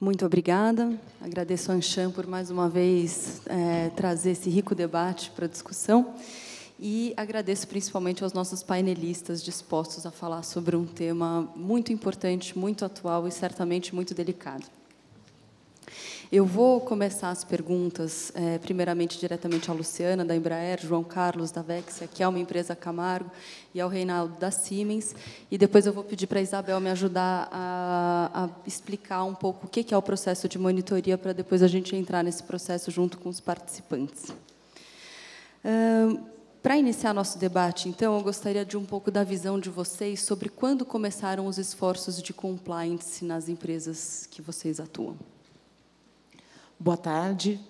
Muito obrigada. Agradeço a Anchan por mais uma vez é, trazer esse rico debate para a discussão. E agradeço principalmente aos nossos painelistas dispostos a falar sobre um tema muito importante, muito atual e certamente muito delicado. Eu vou começar as perguntas, é, primeiramente diretamente à Luciana, da Embraer, João Carlos, da Vexia, que é uma empresa Camargo, e ao Reinaldo, da Siemens. E depois eu vou pedir para a Isabel me ajudar a, a explicar um pouco o que é o processo de monitoria, para depois a gente entrar nesse processo junto com os participantes. para iniciar nosso debate, então, eu gostaria de um pouco da visão de vocês sobre quando começaram os esforços de compliance nas empresas que vocês atuam. Boa tarde.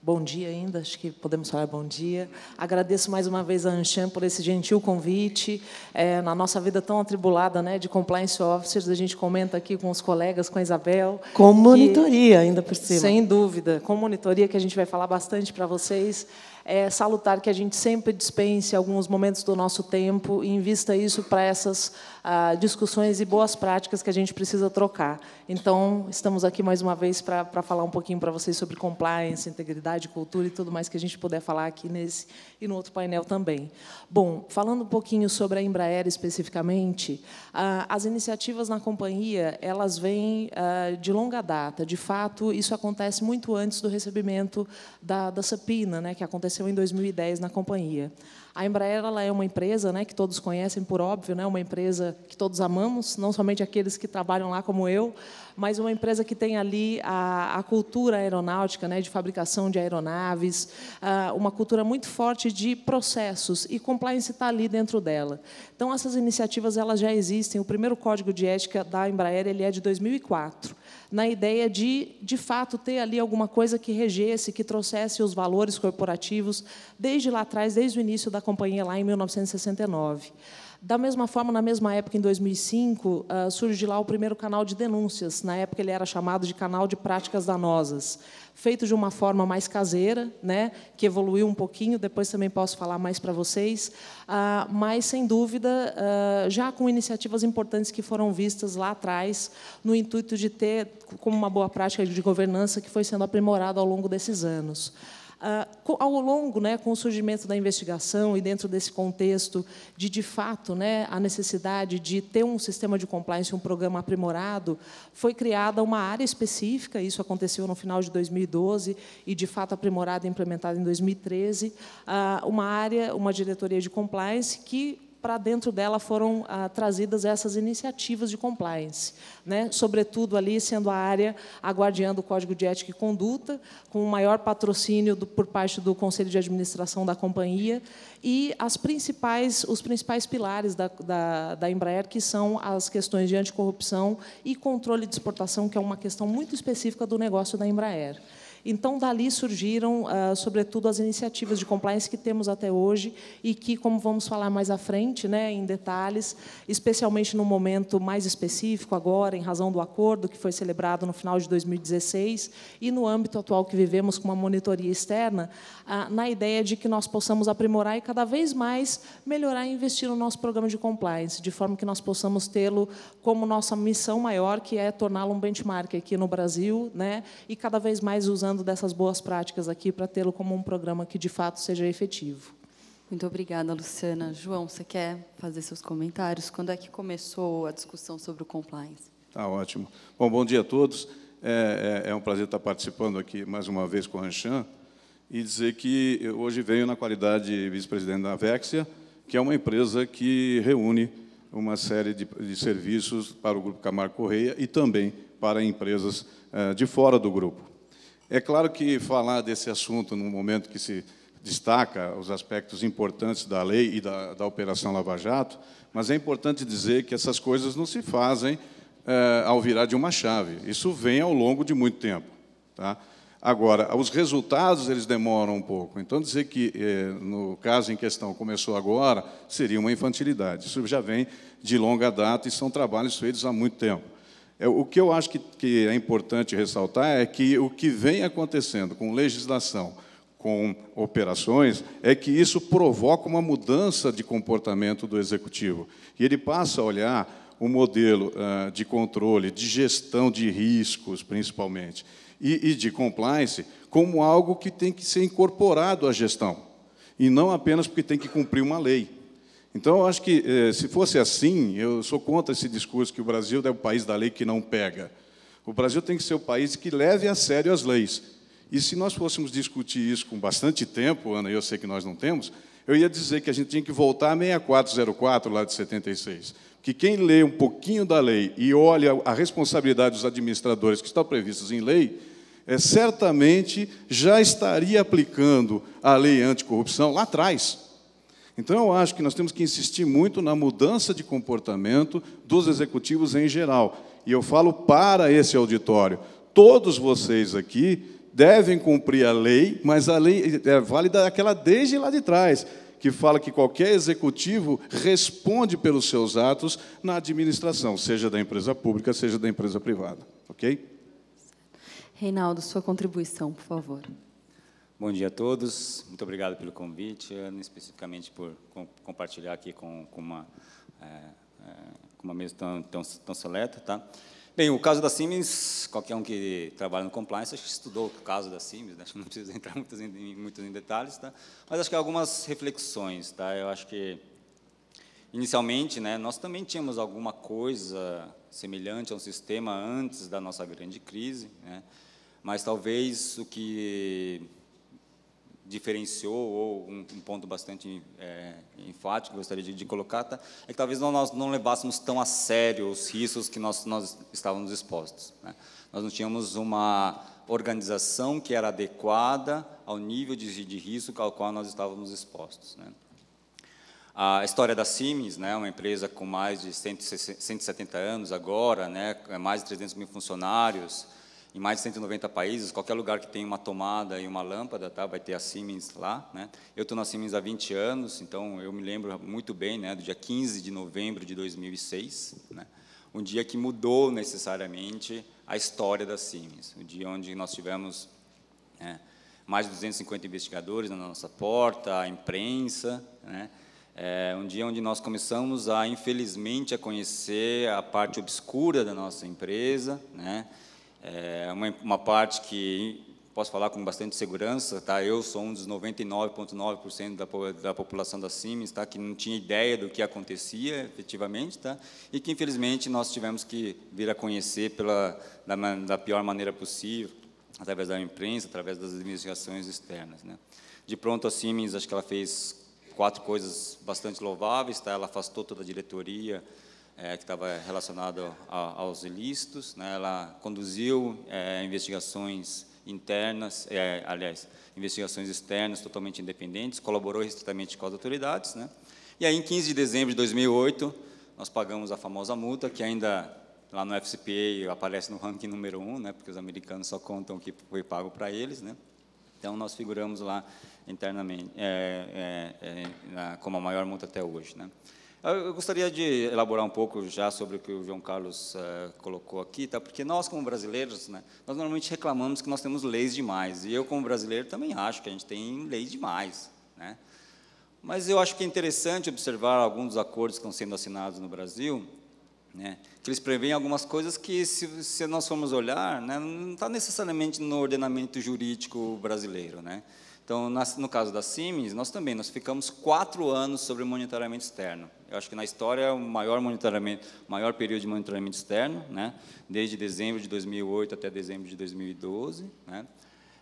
Bom dia ainda, acho que podemos falar bom dia. Agradeço mais uma vez a Anchan por esse gentil convite. É, na nossa vida tão atribulada né, de compliance officers, a gente comenta aqui com os colegas, com a Isabel. Com monitoria, que, ainda por cima. Sem dúvida, com monitoria, que a gente vai falar bastante para vocês. É salutar que a gente sempre dispense alguns momentos do nosso tempo e invista isso para essas discussões e boas práticas que a gente precisa trocar. Então, estamos aqui mais uma vez para, para falar um pouquinho para vocês sobre compliance, integridade, cultura e tudo mais que a gente puder falar aqui nesse e no outro painel também. Bom, falando um pouquinho sobre a Embraer especificamente, as iniciativas na companhia elas vêm de longa data. De fato, isso acontece muito antes do recebimento da, da subpoena, né, que aconteceu em 2010 na companhia. A Embraer ela é uma empresa né, que todos conhecem, por óbvio, né, uma empresa que todos amamos, não somente aqueles que trabalham lá como eu, mas uma empresa que tem ali a, a cultura aeronáutica, né, de fabricação de aeronaves, uma cultura muito forte de processos, e compliance está ali dentro dela. Então, essas iniciativas elas já existem. O primeiro código de ética da Embraer ele é de 2004 na ideia de, de fato, ter ali alguma coisa que regesse, que trouxesse os valores corporativos desde lá atrás, desde o início da companhia, lá em 1969. Da mesma forma, na mesma época, em 2005, ah, surge de lá o primeiro canal de denúncias. Na época, ele era chamado de canal de práticas danosas, feito de uma forma mais caseira, né, que evoluiu um pouquinho, depois também posso falar mais para vocês, ah, mas, sem dúvida, ah, já com iniciativas importantes que foram vistas lá atrás, no intuito de ter como uma boa prática de governança que foi sendo aprimorada ao longo desses anos. Ah, ao longo, né, com o surgimento da investigação e dentro desse contexto de, de fato, né, a necessidade de ter um sistema de compliance, um programa aprimorado, foi criada uma área específica, isso aconteceu no final de 2012 e, de fato, aprimorada e implementada em 2013, ah, uma área, uma diretoria de compliance que para dentro dela foram ah, trazidas essas iniciativas de compliance, né? sobretudo ali sendo a área aguardiando o Código de Ética e Conduta, com o maior patrocínio do, por parte do Conselho de Administração da companhia, e as principais, os principais pilares da, da, da Embraer, que são as questões de anticorrupção e controle de exportação, que é uma questão muito específica do negócio da Embraer. Então, dali surgiram, ah, sobretudo, as iniciativas de compliance que temos até hoje e que, como vamos falar mais à frente, né, em detalhes, especialmente no momento mais específico agora, em razão do acordo que foi celebrado no final de 2016 e no âmbito atual que vivemos com uma monitoria externa, ah, na ideia de que nós possamos aprimorar e cada vez mais melhorar e investir no nosso programa de compliance, de forma que nós possamos tê-lo como nossa missão maior, que é torná-lo um benchmark aqui no Brasil, né, e cada vez mais usando dessas boas práticas aqui para tê-lo como um programa que de fato seja efetivo. Muito obrigada, Luciana. João, você quer fazer seus comentários? Quando é que começou a discussão sobre o compliance? Está ótimo. Bom, bom dia a todos. É, é, é um prazer estar participando aqui mais uma vez com a Anchan e dizer que hoje venho na qualidade de vice-presidente da Vexia, que é uma empresa que reúne uma série de, de serviços para o Grupo Camargo Correia e também para empresas é, de fora do grupo. É claro que falar desse assunto num momento que se destaca os aspectos importantes da lei e da, da Operação Lava Jato, mas é importante dizer que essas coisas não se fazem é, ao virar de uma chave. Isso vem ao longo de muito tempo. Tá? Agora, os resultados eles demoram um pouco. Então, dizer que, é, no caso em questão, começou agora, seria uma infantilidade. Isso já vem de longa data e são trabalhos feitos há muito tempo. É, o que eu acho que, que é importante ressaltar é que o que vem acontecendo com legislação, com operações, é que isso provoca uma mudança de comportamento do executivo. E ele passa a olhar o modelo ah, de controle, de gestão de riscos, principalmente, e, e de compliance, como algo que tem que ser incorporado à gestão, e não apenas porque tem que cumprir uma lei. Então, eu acho que, eh, se fosse assim, eu sou contra esse discurso que o Brasil é o país da lei que não pega. O Brasil tem que ser o país que leve a sério as leis. E se nós fôssemos discutir isso com bastante tempo, Ana, eu sei que nós não temos, eu ia dizer que a gente tinha que voltar a 6404, lá de 76. Que quem lê um pouquinho da lei e olha a responsabilidade dos administradores que estão previstas em lei, é, certamente já estaria aplicando a lei anticorrupção lá atrás então, eu acho que nós temos que insistir muito na mudança de comportamento dos executivos em geral. E eu falo para esse auditório: todos vocês aqui devem cumprir a lei, mas a lei é válida aquela desde lá de trás, que fala que qualquer executivo responde pelos seus atos na administração, seja da empresa pública, seja da empresa privada. Ok? Reinaldo, sua contribuição, por favor. Bom dia a todos. Muito obrigado pelo convite, Ana, especificamente por com, compartilhar aqui com, com uma é, é, com uma mesa tão, tão, tão seleta, tá? Bem, o caso da Siemens, qualquer um que trabalha no compliance, acho que estudou o caso da Siemens, né? acho que não precisa entrar muito em, muito em detalhes, tá? Mas acho que algumas reflexões, tá? Eu acho que inicialmente, né, nós também tínhamos alguma coisa semelhante a um sistema antes da nossa grande crise, né? Mas talvez o que diferenciou ou um, um ponto bastante é, enfático que gostaria de, de colocar tá? é que talvez não, nós não levássemos tão a sério os riscos que nós, nós estávamos expostos. Né? Nós não tínhamos uma organização que era adequada ao nível de, de risco ao qual nós estávamos expostos. Né? A história da Siemens, né, uma empresa com mais de 170 anos agora, né, mais de 300 mil funcionários, em mais de 190 países, qualquer lugar que tem uma tomada e uma lâmpada, tá, vai ter a Siemens lá. Né? Eu estou na Siemens há 20 anos, então eu me lembro muito bem né, do dia 15 de novembro de 2006, né? um dia que mudou necessariamente a história da Siemens, o um dia onde nós tivemos né, mais de 250 investigadores na nossa porta, a imprensa, né? É um dia onde nós começamos a, infelizmente, a conhecer a parte obscura da nossa empresa, né? É uma, uma parte que posso falar com bastante segurança, tá? Eu sou um dos 99,9% da, da população da Siemens, tá? Que não tinha ideia do que acontecia, efetivamente, tá? E que infelizmente nós tivemos que vir a conhecer pela da, da pior maneira possível, através da imprensa, através das administrações externas, né? De pronto a Siemens, acho que ela fez quatro coisas bastante louváveis, tá? Ela afastou toda a diretoria, é, que estava relacionado a, aos ilícitos. Né? Ela conduziu é, investigações internas, é, aliás, investigações externas totalmente independentes, colaborou estritamente com as autoridades. Né? E aí, em 15 de dezembro de 2008, nós pagamos a famosa multa, que ainda lá no FCPA aparece no ranking número um, né? porque os americanos só contam o que foi pago para eles. Né? Então, nós figuramos lá internamente, é, é, é, como a maior multa até hoje. Né? Eu gostaria de elaborar um pouco já sobre o que o João Carlos uh, colocou aqui, tá? porque nós, como brasileiros, né, nós normalmente reclamamos que nós temos leis demais, e eu, como brasileiro, também acho que a gente tem leis demais. Né? Mas eu acho que é interessante observar alguns dos acordos que estão sendo assinados no Brasil, né, que eles preveem algumas coisas que, se, se nós formos olhar, né, não está necessariamente no ordenamento jurídico brasileiro. Né? Então, no caso da Siemens, nós também, nós ficamos quatro anos sobre monitoramento externo. Eu acho que na história é o maior monitoramento, maior período de monitoramento externo, né? Desde dezembro de 2008 até dezembro de 2012, né?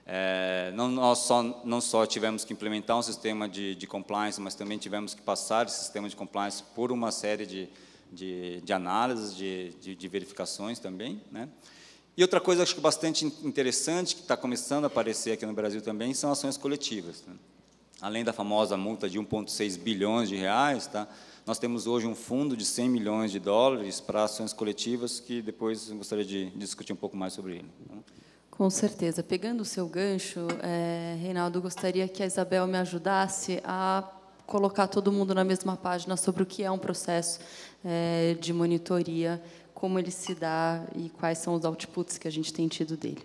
É, não, nós só, não só tivemos que implementar um sistema de, de compliance, mas também tivemos que passar esse sistema de compliance por uma série de, de, de análises, de, de, de verificações também, né? E outra coisa acho que é bastante interessante, que está começando a aparecer aqui no Brasil também, são ações coletivas. Tá? Além da famosa multa de 1,6 bilhões de reais, tá? nós temos hoje um fundo de 100 milhões de dólares para ações coletivas, que depois gostaria de discutir um pouco mais sobre ele. Tá Com certeza. Pegando o seu gancho, é, Reinaldo, gostaria que a Isabel me ajudasse a colocar todo mundo na mesma página sobre o que é um processo é, de monitoria como ele se dá e quais são os outputs que a gente tem tido dele.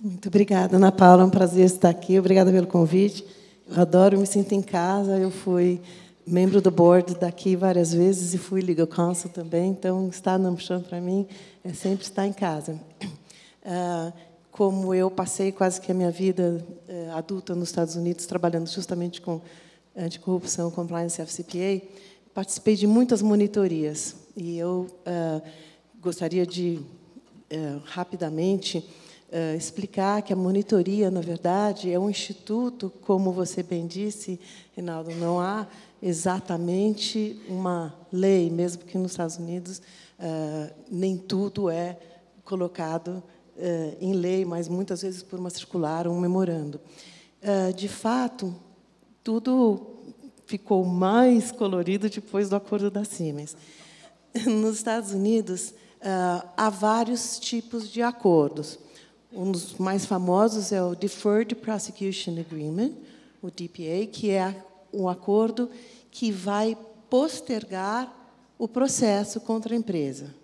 Muito obrigada, Ana Paula. É um prazer estar aqui. Obrigada pelo convite. Eu adoro, me sinto em casa. Eu fui membro do board daqui várias vezes e fui legal counsel também. Então, estar no Amcham, para mim, é sempre estar em casa. Ah, como eu passei quase que a minha vida eh, adulta nos Estados Unidos trabalhando justamente com anticorrupção, compliance, FCPA, participei de muitas monitorias. E eu ah, gostaria de, eh, rapidamente, eh, explicar que a monitoria, na verdade, é um instituto, como você bem disse, Reinaldo, não há exatamente uma lei, mesmo que nos Estados Unidos eh, nem tudo é colocado em lei, mas muitas vezes por uma circular ou um memorando. de fato, tudo ficou mais colorido depois do acordo da Siemens. Nos Estados Unidos, ah, há vários tipos de acordos. Um dos mais famosos é o Deferred Prosecution Agreement, o DPA, que é um acordo que vai postergar o processo contra a empresa.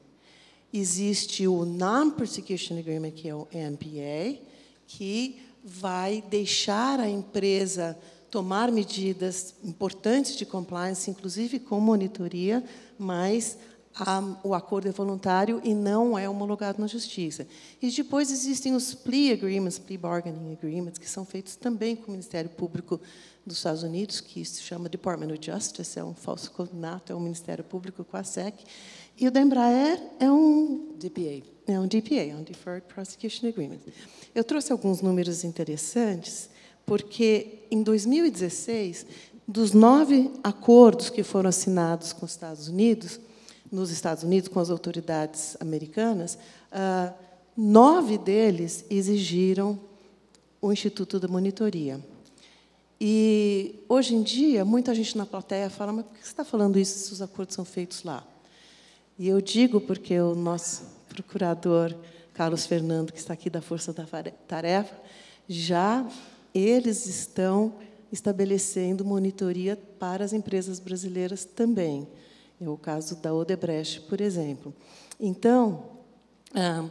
Existe o Non-Prosecution Agreement, que é o NPA, que vai deixar a empresa tomar medidas importantes de compliance, inclusive com monitoria, mas a, o acordo é voluntário e não é homologado na justiça. E depois existem os plea agreements, plea bargaining agreements, que são feitos também com o Ministério Público dos Estados Unidos, que se chama Department of Justice, é um falso cognato, é um Ministério Público com a SEC. E o da Embraer é um... DPA. É um DPA, é um Deferred Prosecution Agreement. Eu trouxe alguns números interessantes, porque em 2016, dos nove acordos que foram assinados com os Estados Unidos, nos Estados Unidos com as autoridades americanas, ah, nove deles exigiram o Instituto da Monitoria. E, hoje em dia, muita gente na plateia fala, mas por que você está falando isso se os acordos são feitos lá? E eu digo porque o nosso procurador, Carlos Fernando, que está aqui da Força da Tarefa, já eles estão estabelecendo monitoria para as empresas brasileiras também. É o caso da Odebrecht, por exemplo. Então, ah,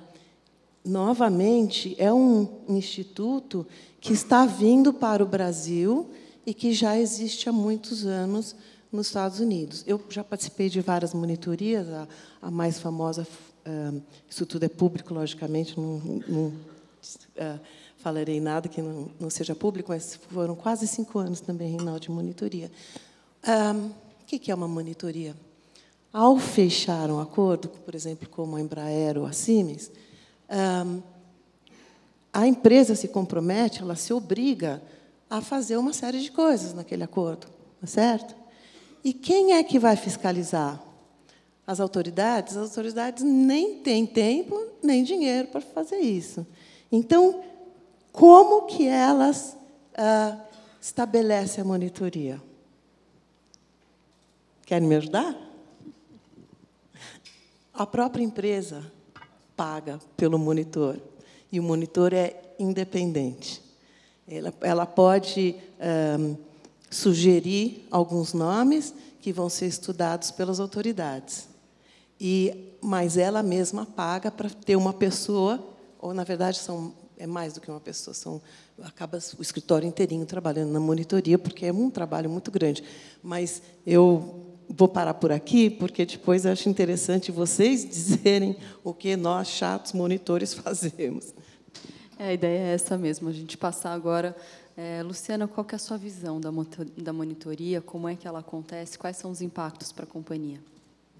novamente, é um instituto que está vindo para o Brasil e que já existe há muitos anos nos Estados Unidos. Eu já participei de várias monitorias, a, a mais famosa, ah, isso tudo é público, logicamente, não, não uh, falarei nada que não, não, seja público, mas foram quase cinco anos também, Reinaldo, de monitoria. Ah, o que, que é uma monitoria? ao fechar um acordo, por exemplo, como a Embraer ou a Siemens, a empresa se compromete, ela se obriga a fazer uma série de coisas naquele acordo, tá certo? E quem é que vai fiscalizar? As autoridades? As autoridades nem têm tempo nem dinheiro para fazer isso. Então, como que elas ah, estabelecem a monitoria? Querem me ajudar? A própria empresa paga pelo monitor e o monitor é independente. Ela, ela pode um, eh, sugerir alguns nomes que vão ser estudados pelas autoridades. E mas ela mesma paga para ter uma pessoa, ou na verdade são é mais do que uma pessoa, são acaba o escritório inteirinho trabalhando na monitoria, porque é um trabalho muito grande. Mas eu vou parar por aqui, porque depois acho interessante vocês dizerem o que nós, chatos monitores, fazemos. É, a ideia é essa mesmo, a gente passar agora. É, Luciana, qual é a sua visão da, da monitoria? Como é que ela acontece? Quais são os impactos para a companhia?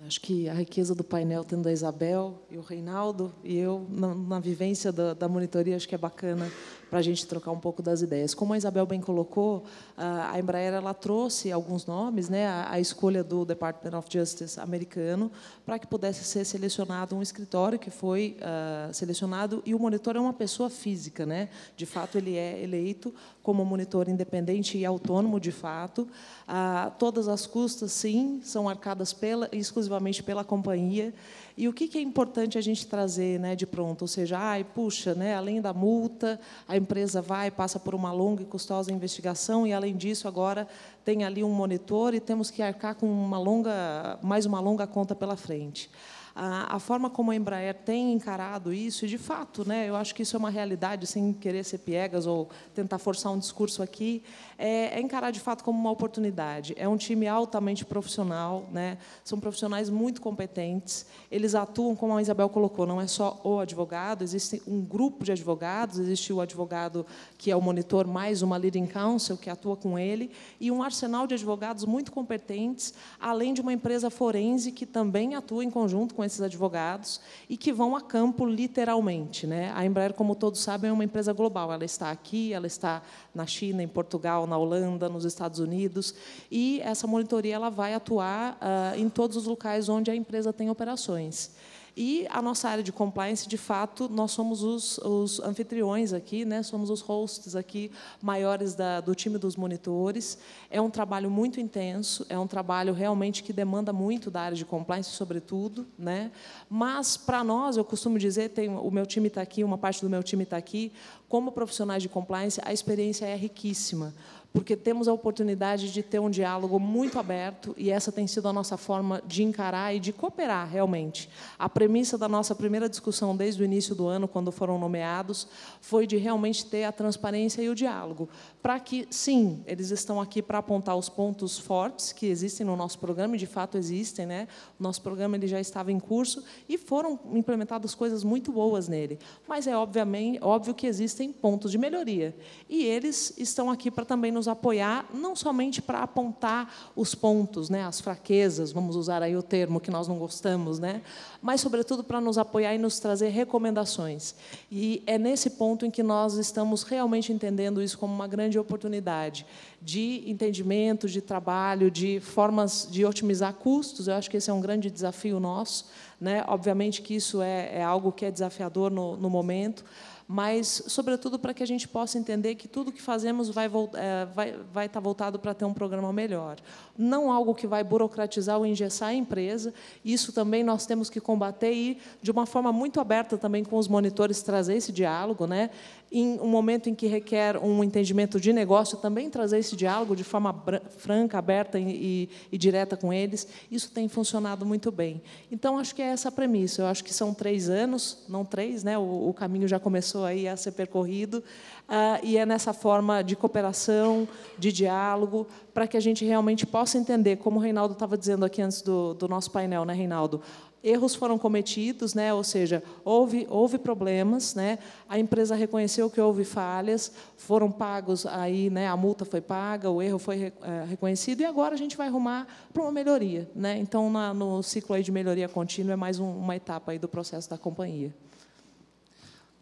Acho que a riqueza do painel, tendo a Isabel e o Reinaldo, e eu, na, na vivência da, da monitoria, acho que é bacana para a gente trocar um pouco das ideias. Como a Isabel bem colocou, a Embraer ela trouxe alguns nomes, né, a escolha do Department of Justice americano, para que pudesse ser selecionado um escritório que foi uh, selecionado, e o monitor é uma pessoa física. Né? De fato, ele é eleito como monitor independente e autônomo, de fato. Uh, todas as custas, sim, são arcadas pela, exclusivamente pela companhia. E o que, é importante a gente trazer né, de pronto? Ou seja, ai, puxa, né, além da multa, a empresa vai, passa por uma longa e custosa investigação, e além disso, agora tem ali um monitor e temos que arcar com uma longa, mais uma longa conta pela frente a, a, forma como a Embraer tem encarado isso, e de fato, né, eu acho que isso é uma realidade, sem querer ser piegas ou tentar forçar um discurso aqui, é, é encarar de fato como uma oportunidade. É um time altamente profissional, né, são profissionais muito competentes, eles atuam, como a Isabel colocou, não é só o advogado, existe um grupo de advogados, existe o advogado que é o monitor, mais uma leading counsel que atua com ele, e um arsenal de advogados muito competentes, além de uma empresa forense que também atua em conjunto com esses advogados e que vão a campo literalmente. Né? A Embraer, como todos sabem, é uma empresa global. Ela está aqui, ela está na China, em Portugal, na Holanda, nos Estados Unidos. E essa monitoria ela vai atuar ah, em todos os locais onde a empresa tem operações. E a nossa área de compliance, de fato, nós somos os, os anfitriões aqui, né? somos os hosts aqui maiores da, do time dos monitores. É um trabalho muito intenso, é um trabalho realmente que demanda muito da área de compliance, sobretudo. Né? Mas, para nós, eu costumo dizer, tem, o meu time está aqui, uma parte do meu time está aqui, como profissionais de compliance, a experiência é riquíssima porque temos a oportunidade de ter um diálogo muito aberto e essa tem sido a nossa forma de encarar e de cooperar realmente. A premissa da nossa primeira discussão desde o início do ano, quando foram nomeados, foi de realmente ter a transparência e o diálogo, para que, sim, eles estão aqui para apontar os pontos fortes que existem no nosso programa, e de fato existem, né? O nosso programa ele já estava em curso e foram implementadas coisas muito boas nele, mas é obviamente óbvio que existem pontos de melhoria e eles estão aqui para também nos nos apoiar, não somente para apontar os pontos, né, as fraquezas, vamos usar aí o termo que nós não gostamos, né, mas, sobretudo, para nos apoiar e nos trazer recomendações. E é nesse ponto em que nós estamos realmente entendendo isso como uma grande oportunidade de entendimento, de trabalho, de formas de otimizar custos. Eu acho que esse é um grande desafio nosso. Né? Obviamente que isso é, é algo que é desafiador no, no momento, mas, sobretudo, para que a gente possa entender que tudo que fazemos vai, eh, vai, vai estar tá voltado para ter um programa melhor. Não algo que vai burocratizar ou engessar a empresa, isso também nós temos que combater e, de uma forma muito aberta também com os monitores, trazer esse diálogo. Né? em um momento em que requer um entendimento de negócio, também trazer esse diálogo de forma franca, aberta e, e, direta com eles, isso tem funcionado muito bem. Então, acho que é essa a premissa. Eu acho que são três anos, não três, né? o, o caminho já começou aí a ser percorrido, uh, e é nessa forma de cooperação, de diálogo, para que a gente realmente possa entender, como o Reinaldo estava dizendo aqui antes do, do nosso painel, né, Reinaldo? erros foram cometidos, né? ou seja, houve, houve problemas, né? a empresa reconheceu que houve falhas, foram pagos aí, né? a multa foi paga, o erro foi é, reconhecido, e agora a gente vai arrumar para uma melhoria. Né? Então, na, no ciclo aí de melhoria contínua, é mais um, uma etapa aí do processo da companhia.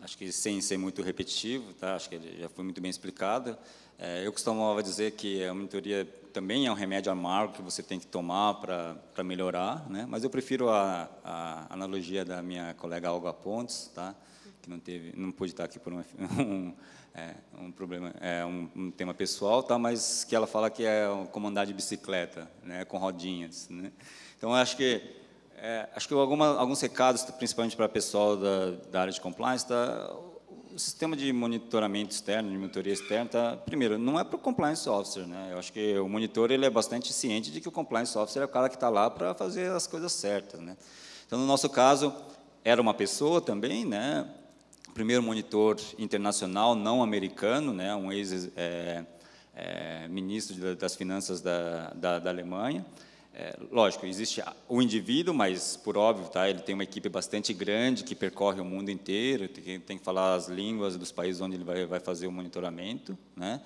Acho que sem ser muito repetitivo, tá? acho que já foi muito bem explicado. É, eu costumava dizer que a monitoria também é um remédio amargo que você tem que tomar para melhorar, né? mas eu prefiro a, a, analogia da minha colega Olga Pontes, tá? que não teve, não pôde estar aqui por um, é, um problema, é, um, um, tema pessoal, tá? mas que ela fala que é comandar de bicicleta, né? com rodinhas. Né? Então, acho que é, acho que alguma, alguns recados, principalmente para o pessoal da, da área de compliance, tá? o sistema de monitoramento externo, de monitoria externa, tá, primeiro, não é para o compliance officer. Né? Eu acho que o monitor ele é bastante ciente de que o compliance officer é o cara que está lá para fazer as coisas certas. Né? Então, no nosso caso, era uma pessoa também, né? primeiro monitor internacional não americano, né? um ex-ministro é, é, das Finanças da, da, da Alemanha, é, lógico, existe o indivíduo, mas por óbvio, tá? Ele tem uma equipe bastante grande que percorre o mundo inteiro, tem, tem que falar as línguas dos países onde ele vai, vai fazer o monitoramento, né?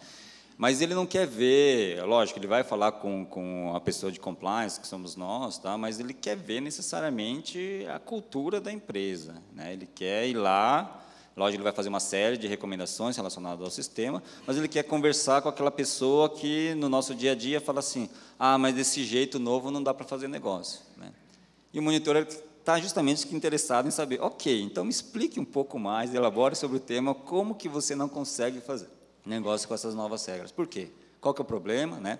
Mas ele não quer ver, é lógico, ele vai falar com, com a pessoa de compliance, que somos nós, tá? mas ele quer ver necessariamente a cultura da empresa. Né? Ele quer ir lá, Lógico, ele vai fazer uma série de recomendações relacionadas ao sistema, mas ele quer conversar com aquela pessoa que, no nosso dia a dia, fala assim, ah, mas desse jeito novo não dá para fazer negócio. Né? E o monitor está justamente interessado em saber, ok, então me explique um pouco mais, elabore sobre o tema, como que você não consegue fazer negócio com essas novas regras. Por quê? Qual que é o problema? Né?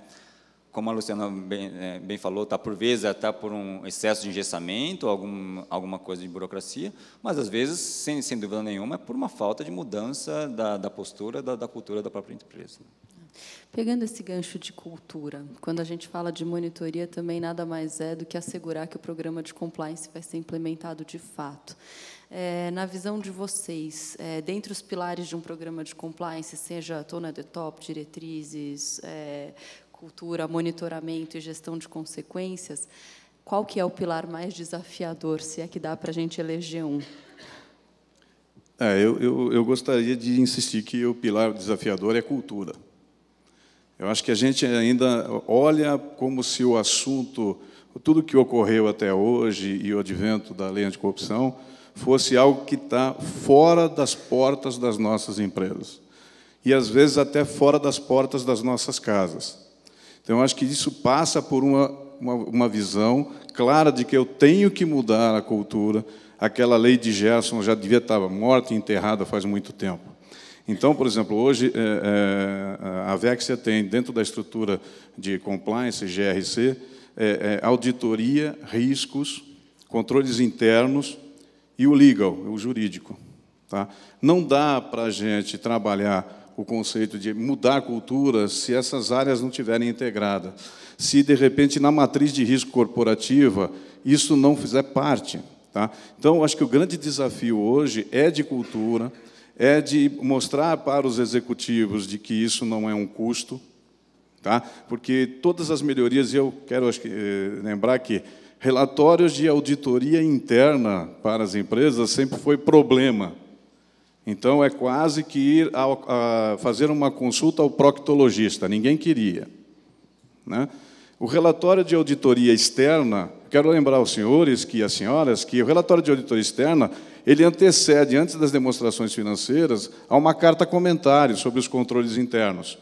como a Luciana bem, é, bem falou, está por vezes até por um excesso de engessamento, algum, alguma coisa de burocracia, mas às vezes, sem, sem dúvida nenhuma, é por uma falta de mudança da, da postura, da, da cultura da própria empresa. Pegando esse gancho de cultura, quando a gente fala de monitoria, também nada mais é do que assegurar que o programa de compliance vai ser implementado de fato. É, na visão de vocês, é, dentre os pilares de um programa de compliance, seja tona de top, diretrizes, é, cultura, monitoramento e gestão de consequências, qual que é o pilar mais desafiador, se é que dá para a gente eleger um? É, eu, eu, eu, gostaria de insistir que o pilar desafiador é cultura. Eu acho que a gente ainda olha como se o assunto, tudo que ocorreu até hoje e o advento da lei anticorrupção, fosse algo que está fora das portas das nossas empresas. E, às vezes, até fora das portas das nossas casas. Então, acho que isso passa por uma, uma, uma visão clara de que eu tenho que mudar a cultura. Aquela lei de Gerson já devia estar morta e enterrada faz muito tempo. Então, por exemplo, hoje é, é, a Vexia tem, dentro da estrutura de compliance, GRC, é, auditoria, riscos, controles internos e o legal, o jurídico. Tá? Não dá para a gente trabalhar o conceito de mudar cultura se essas áreas não tiverem integrada. Se, de repente, na matriz de risco corporativa, isso não fizer parte. Tá? Então, acho que o grande desafio hoje é de cultura, é de mostrar para os executivos de que isso não é um custo, tá? porque todas as melhorias, e eu quero acho que, eh, lembrar que relatórios de auditoria interna para as empresas sempre foi problema. Então é quase que ir a fazer uma consulta ao proctologista, ninguém queria. Né? O relatório de auditoria externa, quero lembrar aos senhores que as senhoras que o relatório de auditoria externa ele antecede, antes das demonstrações financeiras, a uma carta comentário sobre os controles internos.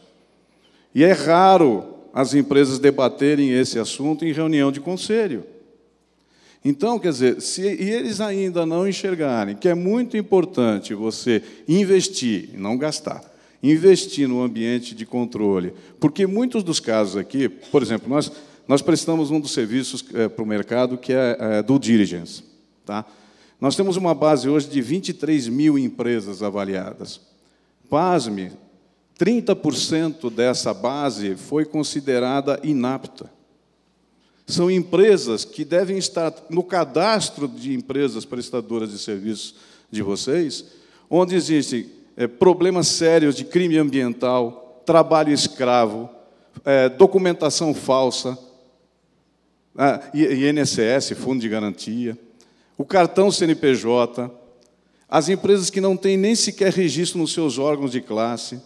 E é raro as empresas debaterem esse assunto em reunião de conselho. Então, quer dizer, se eles ainda não enxergarem que é muito importante você investir, não gastar, investir no ambiente de controle, porque muitos dos casos aqui, por exemplo, nós, nós prestamos um dos serviços é, para o mercado que é, é do diligence. Tá? Nós temos uma base hoje de 23 mil empresas avaliadas. Pasme, 30% dessa base foi considerada inapta. São empresas que devem estar no cadastro de empresas prestadoras de serviços de vocês, onde existem é, problemas sérios de crime ambiental, trabalho escravo, é, documentação falsa, né, INSS, Fundo de Garantia, o cartão CNPJ, as empresas que não têm nem sequer registro nos seus órgãos de classe,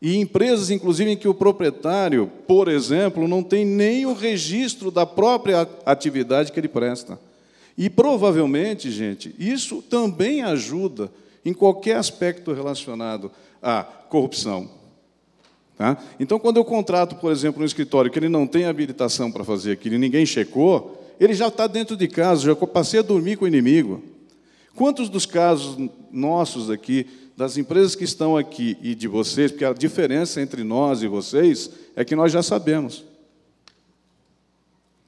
e empresas, inclusive, em que o proprietário, por exemplo, não tem nem o registro da própria atividade que ele presta. E provavelmente, gente, isso também ajuda em qualquer aspecto relacionado à corrupção. Tá? Então, quando eu contrato, por exemplo, um escritório que ele não tem habilitação para fazer aquilo e ninguém checou, ele já está dentro de casa, já passei a dormir com o inimigo. Quantos dos casos nossos aqui das empresas que estão aqui e de vocês, porque a diferença entre nós e vocês é que nós já sabemos.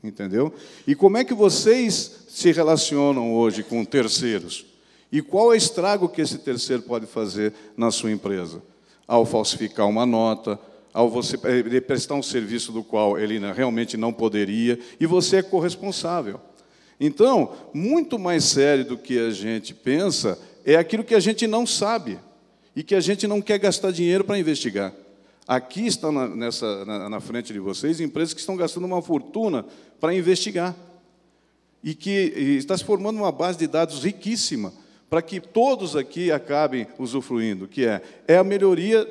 Entendeu? E como é que vocês se relacionam hoje com terceiros? E qual é o estrago que esse terceiro pode fazer na sua empresa? Ao falsificar uma nota, ao você eh, prestar um serviço do qual ele realmente não poderia, e você é corresponsável. Então, muito mais sério do que a gente pensa é aquilo que a gente não sabe e que a gente não quer gastar dinheiro para investigar. Aqui estão na, nessa, na, na, frente de vocês empresas que estão gastando uma fortuna para investigar e que e está se formando uma base de dados riquíssima para que todos aqui acabem usufruindo, que é, é a melhoria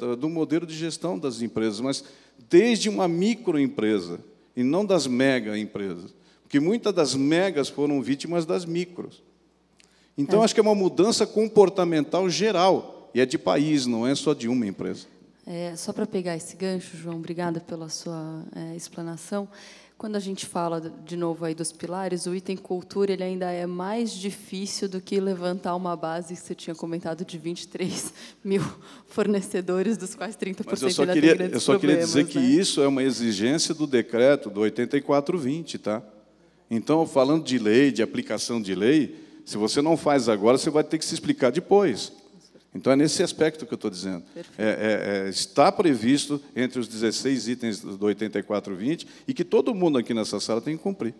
é, do modelo de gestão das empresas, mas desde uma microempresa e não das mega empresas, porque muitas das megas foram vítimas das micros. Então, é. acho que é uma mudança comportamental geral, e é de país, não é só de uma empresa. É, só para pegar esse gancho, João, obrigada pela sua é, explanação. Quando a gente fala de novo aí dos pilares, o item cultura ele ainda é mais difícil do que levantar uma base que você tinha comentado de 23 mil fornecedores, dos quais 30% Mas eu só queria, eu só queria dizer né? que isso é uma exigência do decreto do 8420, tá? Então, falando de lei, de aplicação de lei, se você não faz agora, você vai ter que se explicar depois. Então é nesse aspecto que eu estou dizendo. É, é, é, está previsto entre os 16 itens do 8420 e que todo mundo aqui nessa sala tem que cumprir.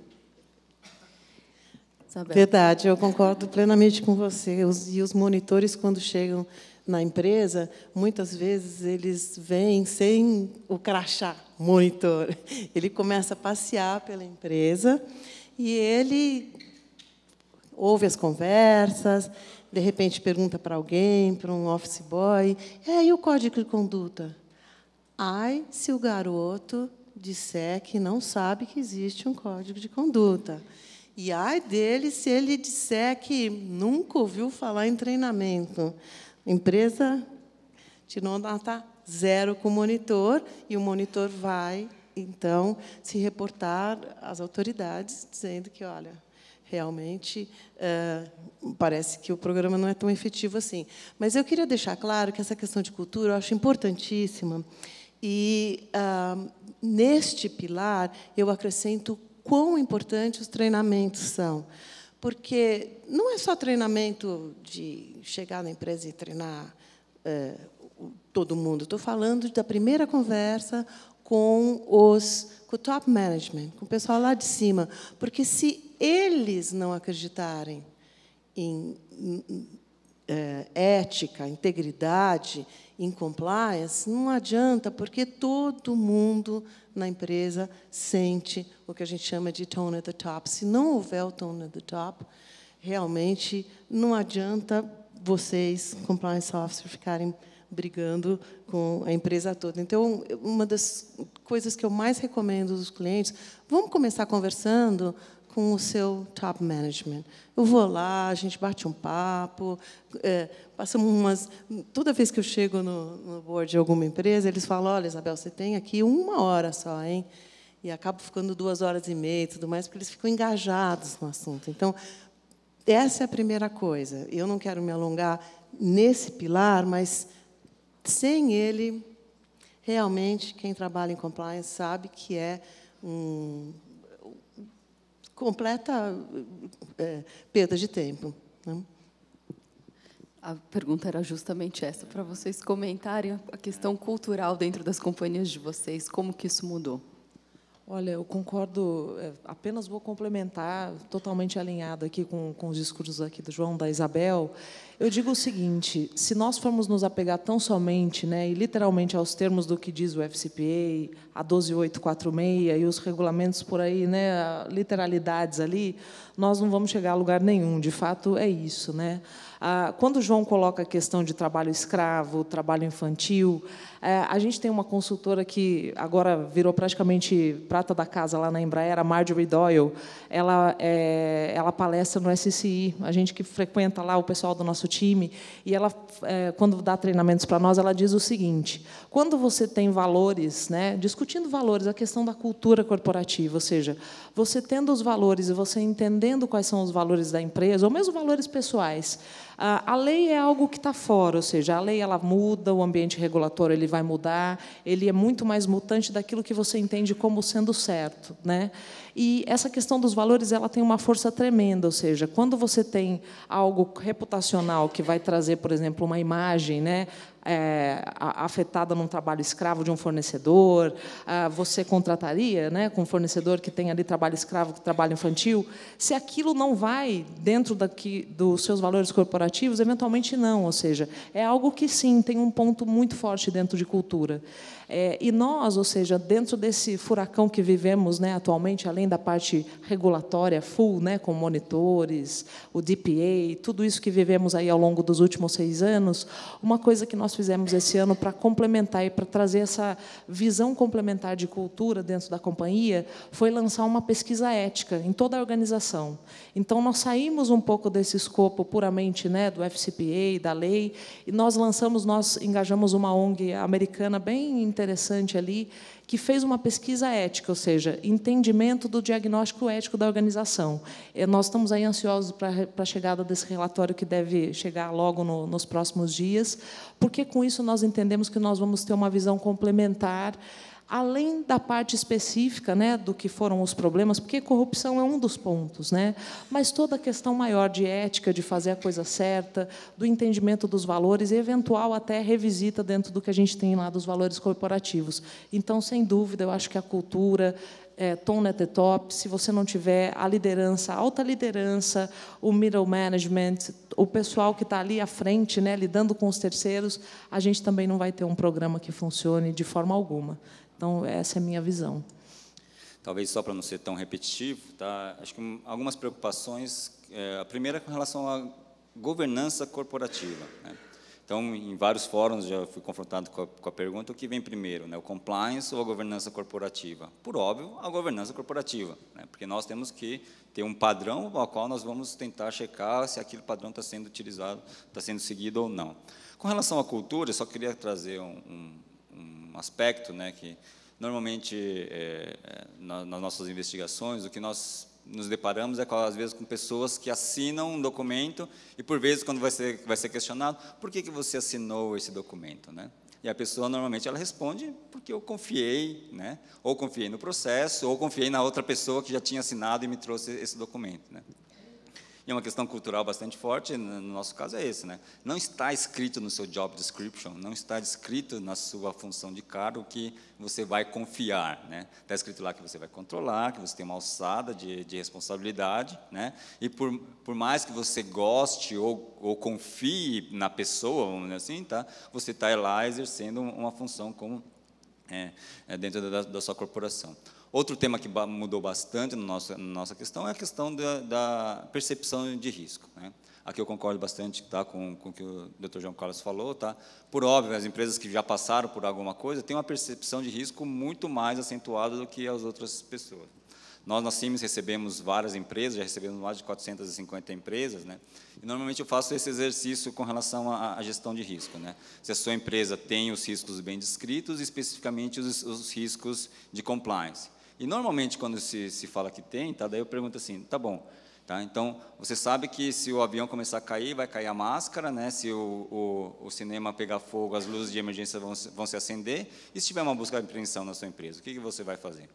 Verdade, eu concordo plenamente com você. Os, e os monitores, quando chegam na empresa, muitas vezes eles vêm sem o crachá monitor. Ele começa a passear pela empresa e ele ouve as conversas, de repente pergunta para alguém, para um office boy, é, e o código de conduta? Ai, se o garoto disser que não sabe que existe um código de conduta. E ai dele se ele disser que nunca ouviu falar em treinamento. Empresa tirou nota zero com o monitor, e o monitor vai, então, se reportar às autoridades, dizendo que, olha, realmente eh, parece que o programa não é tão efetivo assim. Mas eu queria deixar claro que essa questão de cultura eu acho importantíssima. E ah, neste pilar eu acrescento quão importantes os treinamentos são. Porque não é só treinamento de chegar na empresa e treinar eh, todo mundo. Estou falando da primeira conversa com os com o top management, com o pessoal lá de cima, porque se eles não acreditarem em, em, em é, ética, integridade, em compliance, não adianta, porque todo mundo na empresa sente o que a gente chama de tone at the top. Se não houver o tone at the top, realmente não adianta vocês, compliance officer, ficarem brigando com a empresa toda. Então, uma das coisas que eu mais recomendo dos clientes, vamos começar conversando com o seu top management. Eu vou lá, a gente bate um papo, é, passamos umas. Toda vez que eu chego no, no board de alguma empresa, eles falam: olha, Isabel, você tem aqui uma hora só, hein? E acabo ficando duas horas e meia e tudo mais, porque eles ficam engajados no assunto. Então, essa é a primeira coisa. Eu não quero me alongar nesse pilar, mas sem ele realmente quem trabalha em compliance sabe que é um completa é, perda de tempo. Né? A pergunta era justamente essa, para vocês comentarem a questão cultural dentro das companhias de vocês, como que isso mudou. Olha, eu concordo, é, apenas vou complementar, totalmente alinhado aqui com, com os discursos aqui do João, da Isabel. Eu digo o seguinte, se nós formos nos apegar tão somente, né, e literalmente aos termos do que diz o FCPA, a 12846 e os regulamentos por aí, né, literalidades ali, nós não vamos chegar a lugar nenhum, de fato é isso, né? Ah, quando o João coloca a questão de trabalho escravo, trabalho infantil, é, a gente tem uma consultora que agora virou praticamente prata da casa lá na Embraer, a Marjorie Doyle. Ela, é, ela palestra no SCI, a gente que frequenta lá o pessoal do nosso time, e ela, é, quando dá treinamentos para nós, ela diz o seguinte: quando você tem valores, né, discutindo valores, a questão da cultura corporativa, ou seja, você tendo os valores e você entendendo quais são os valores da empresa, ou mesmo valores pessoais, ah, a lei é algo que está fora, ou seja, a lei ela muda, o ambiente regulatório ele vai mudar, ele é muito mais mutante daquilo que você entende como sendo certo, né? E essa questão dos valores ela tem uma força tremenda, ou seja, quando você tem algo reputacional que vai trazer, por exemplo, uma imagem, né? é, afetada num trabalho escravo de um fornecedor? Ah, você contrataria né, com um fornecedor que tem ali trabalho escravo, trabalho infantil? Se aquilo não vai dentro daqui, dos seus valores corporativos, eventualmente não. Ou seja, é algo que sim, tem um ponto muito forte dentro de cultura. É, e nós, ou seja, dentro desse furacão que vivemos né, atualmente, além da parte regulatória full, né, com monitores, o DPA, tudo isso que vivemos aí ao longo dos últimos seis anos, uma coisa que nós fizemos esse ano para complementar e para trazer essa visão complementar de cultura dentro da companhia foi lançar uma pesquisa ética em toda a organização. Então, nós saímos um pouco desse escopo puramente né, do FCPA, da lei, e nós lançamos, nós engajamos uma ONG americana bem interessante ali, que fez uma pesquisa ética, ou seja, entendimento do diagnóstico ético da organização. É, nós estamos aí ansiosos para a chegada desse relatório, que deve chegar logo no, nos próximos dias, porque com isso nós entendemos que nós vamos ter uma visão complementar além da parte específica né, do que foram os problemas, porque corrupção é um dos pontos, né, mas toda a questão maior de ética, de fazer a coisa certa, do entendimento dos valores, e eventual até revisita dentro do que a gente tem lá dos valores corporativos. Então, sem dúvida, eu acho que a cultura, é, tone at the top, se você não tiver a liderança, a alta liderança, o middle management, o pessoal que está ali à frente, né, lidando com os terceiros, a gente também não vai ter um programa que funcione de forma alguma. Então, essa é a minha visão. Talvez só para não ser tão repetitivo, tá? acho que algumas preocupações. É, a primeira é com relação à governança corporativa. Né? Então, em vários fóruns já fui confrontado com a, com a, pergunta: o que vem primeiro, né? o compliance ou a governança corporativa? Por óbvio, a governança corporativa, né? porque nós temos que ter um padrão ao qual nós vamos tentar checar se aquele padrão está sendo utilizado, está sendo seguido ou não. Com relação à cultura, eu só queria trazer um, um, um aspecto né, que, normalmente, é, é nas nossas investigações, o que nós nos deparamos é, às vezes, com pessoas que assinam um documento e, por vezes, quando vai ser, vai ser questionado, por que, que você assinou esse documento? Né? E a pessoa, normalmente, ela responde porque eu confiei, né? ou confiei no processo, ou confiei na outra pessoa que já tinha assinado e me trouxe esse documento. Né? E uma questão cultural bastante forte, no nosso caso, é esse. Né? Não está escrito no seu job description, não está escrito na sua função de cargo que você vai confiar. Né? Está escrito lá que você vai controlar, que você tem uma alçada de, de responsabilidade. Né? E por, por mais que você goste ou, ou confie na pessoa, vamos dizer assim, tá? você está lá exercendo uma função como é, é, dentro da, da sua corporação. Outro tema que mudou bastante na nossa, na nossa questão é a questão da, da percepção de risco. Né? Aqui eu concordo bastante tá, com, com o que o Dr. João Carlos falou. Tá? Por óbvio, as empresas que já passaram por alguma coisa têm uma percepção de risco muito mais acentuada do que as outras pessoas. Nós, na CIMES, recebemos várias empresas, já recebemos mais de 450 empresas, né? e normalmente eu faço esse exercício com relação à, à gestão de risco. Né? Se a sua empresa tem os riscos bem descritos, especificamente os, os riscos de compliance. E normalmente quando se, se fala que tem, tá, daí eu pergunto assim, tá bom. Tá? Então, você sabe que se o avião começar a cair, vai cair a máscara, né? se o, o, o cinema pegar fogo, as luzes de emergência vão, vão se acender, e se tiver uma busca de apreensão na sua empresa, o que, que você vai fazer?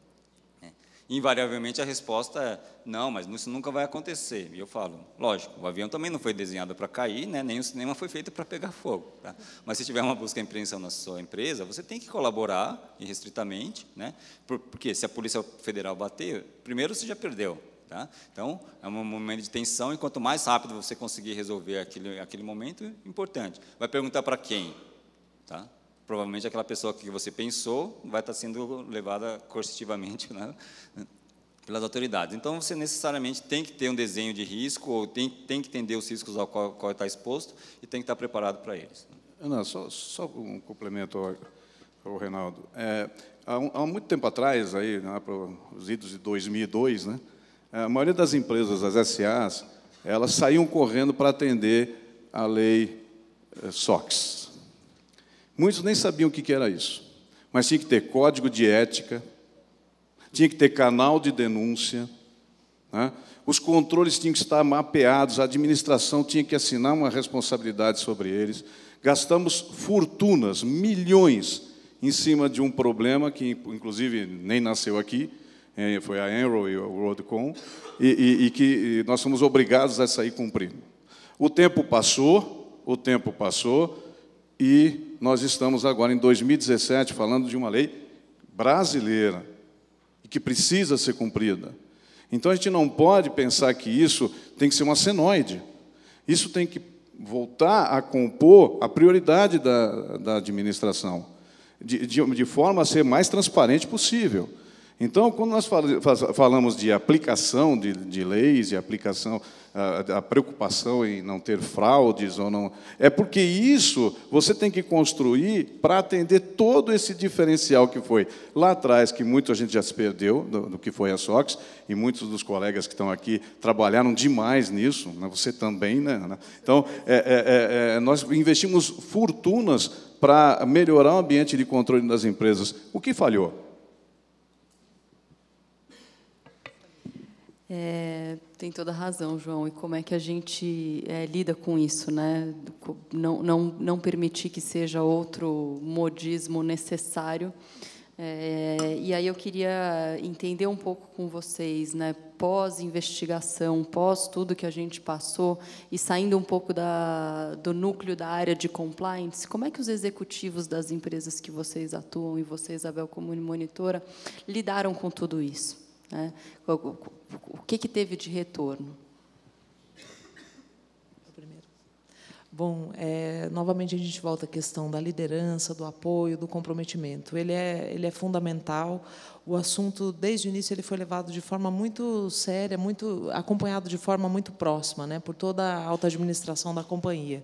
Invariavelmente a resposta é: não, mas isso nunca vai acontecer. E eu falo: lógico, o avião também não foi desenhado para cair, né? nem o cinema foi feito para pegar fogo. Tá? Mas se tiver uma busca e apreensão na sua empresa, você tem que colaborar irrestritamente, né? porque se a Polícia Federal bater, primeiro você já perdeu. Tá? Então, é um momento de tensão, e quanto mais rápido você conseguir resolver aquele, aquele momento, importante. Vai perguntar para quem? Tá? provavelmente aquela pessoa que você pensou vai estar sendo levada coercitivamente né, pelas autoridades. Então, você necessariamente tem que ter um desenho de risco, ou tem, tem que entender os riscos ao qual, qual está exposto, e tem que estar preparado para eles. Ana, só, só um complemento ao, ao Reinaldo. É, há, há, muito tempo atrás, aí, né, para os idos de 2002, né, a maioria das empresas, as SAs, elas saíam correndo para atender a lei eh, SOX, Muitos nem sabiam o que era isso, mas tinha que ter código de ética, tinha que ter canal de denúncia, né? os controles tinham que estar mapeados, a administração tinha que assinar uma responsabilidade sobre eles. Gastamos fortunas, milhões, em cima de um problema que, inclusive, nem nasceu aqui, é, foi a Enron e o WorldCom, e, e, e que nós fomos obrigados a sair cumprindo. O tempo passou, o tempo passou, e nós estamos agora em 2017 falando de uma lei brasileira e que precisa ser cumprida. Então a gente não pode pensar que isso tem que ser uma senoide. Isso tem que voltar a compor a prioridade da, da administração, de, de, de forma a ser mais transparente possível. Então, quando nós falamos de aplicação de, de leis, e aplicação, a, a, preocupação em não ter fraudes ou não, é porque isso você tem que construir para atender todo esse diferencial que foi lá atrás, que muita gente já se perdeu do, do, que foi a SOX, e muitos dos colegas que estão aqui trabalharam demais nisso, né? você também, né? Então, é, é, é, é, nós investimos fortunas para melhorar o ambiente de controle das empresas. O que falhou? É, tem toda razão, João. E como é que a gente é, lida com isso, né? Não, não, não permitir que seja outro modismo necessário. É, e aí eu queria entender um pouco com vocês, né, pós investigação, pós tudo que a gente passou e saindo um pouco da, do núcleo da área de compliance, como é que os executivos das empresas que vocês atuam e vocês, Isabel, como monitora, lidaram com tudo isso? Né? o que, que teve de retorno? Bom, é, novamente a gente volta à questão da liderança, do apoio, do comprometimento. Ele é, ele é fundamental. O assunto, desde o início, ele foi levado de forma muito séria, muito acompanhado de forma muito próxima, né, por toda a alta administração da companhia.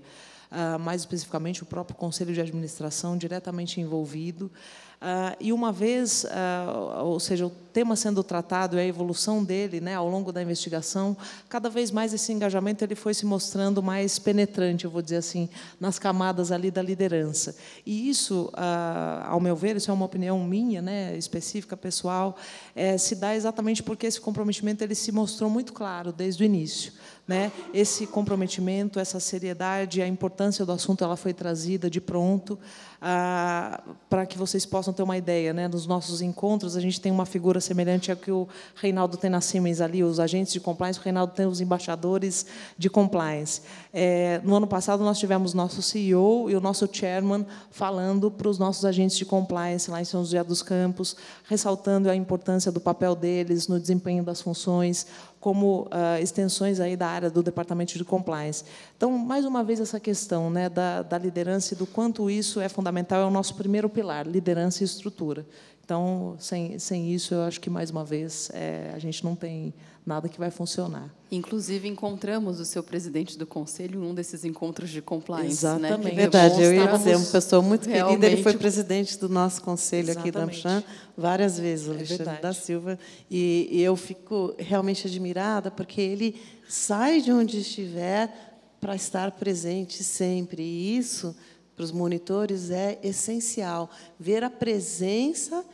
Ah, mais especificamente, o próprio conselho de administração diretamente envolvido. Ah, e uma vez, ah, ou seja, tema sendo tratado e a evolução dele né, ao longo da investigação, cada vez mais esse engajamento ele foi se mostrando mais penetrante, eu vou dizer assim, nas camadas ali da liderança. E isso, ah, ao meu ver, isso é uma opinião minha, né, específica, pessoal, é, se dá exatamente porque esse comprometimento ele se mostrou muito claro desde o início. Né? Esse comprometimento, essa seriedade, a importância do assunto, ela foi trazida de pronto ah, para que vocês possam ter uma ideia. Né? Nos nossos encontros, a gente tem uma figura semelhante ao que o Reinaldo tem na Siemens ali, os agentes de compliance, o Reinaldo tem os embaixadores de compliance. É, no ano passado, nós tivemos nosso CEO e o nosso chairman falando para os nossos agentes de compliance lá em São José dos Campos, ressaltando a importância do papel deles no desempenho das funções, como uh, extensões aí da área do departamento de compliance. Então, mais uma vez essa questão né, da, da liderança e do quanto isso é fundamental é o nosso primeiro pilar, liderança e estrutura. Então, sem, sem isso, eu acho que, mais uma vez, é, a gente não tem nada que vai funcionar. Inclusive, encontramos o seu presidente do conselho em um desses encontros de compliance. Né? Exatamente. Né? Verdade, eu ia dizer, uma pessoa muito realmente... querida. Ele foi presidente do nosso conselho Exatamente. aqui da Amchan várias é vezes, o Alexandre da Silva. E, e eu fico realmente admirada, porque ele sai de onde estiver para estar presente sempre. E isso para os monitores é essencial ver a presença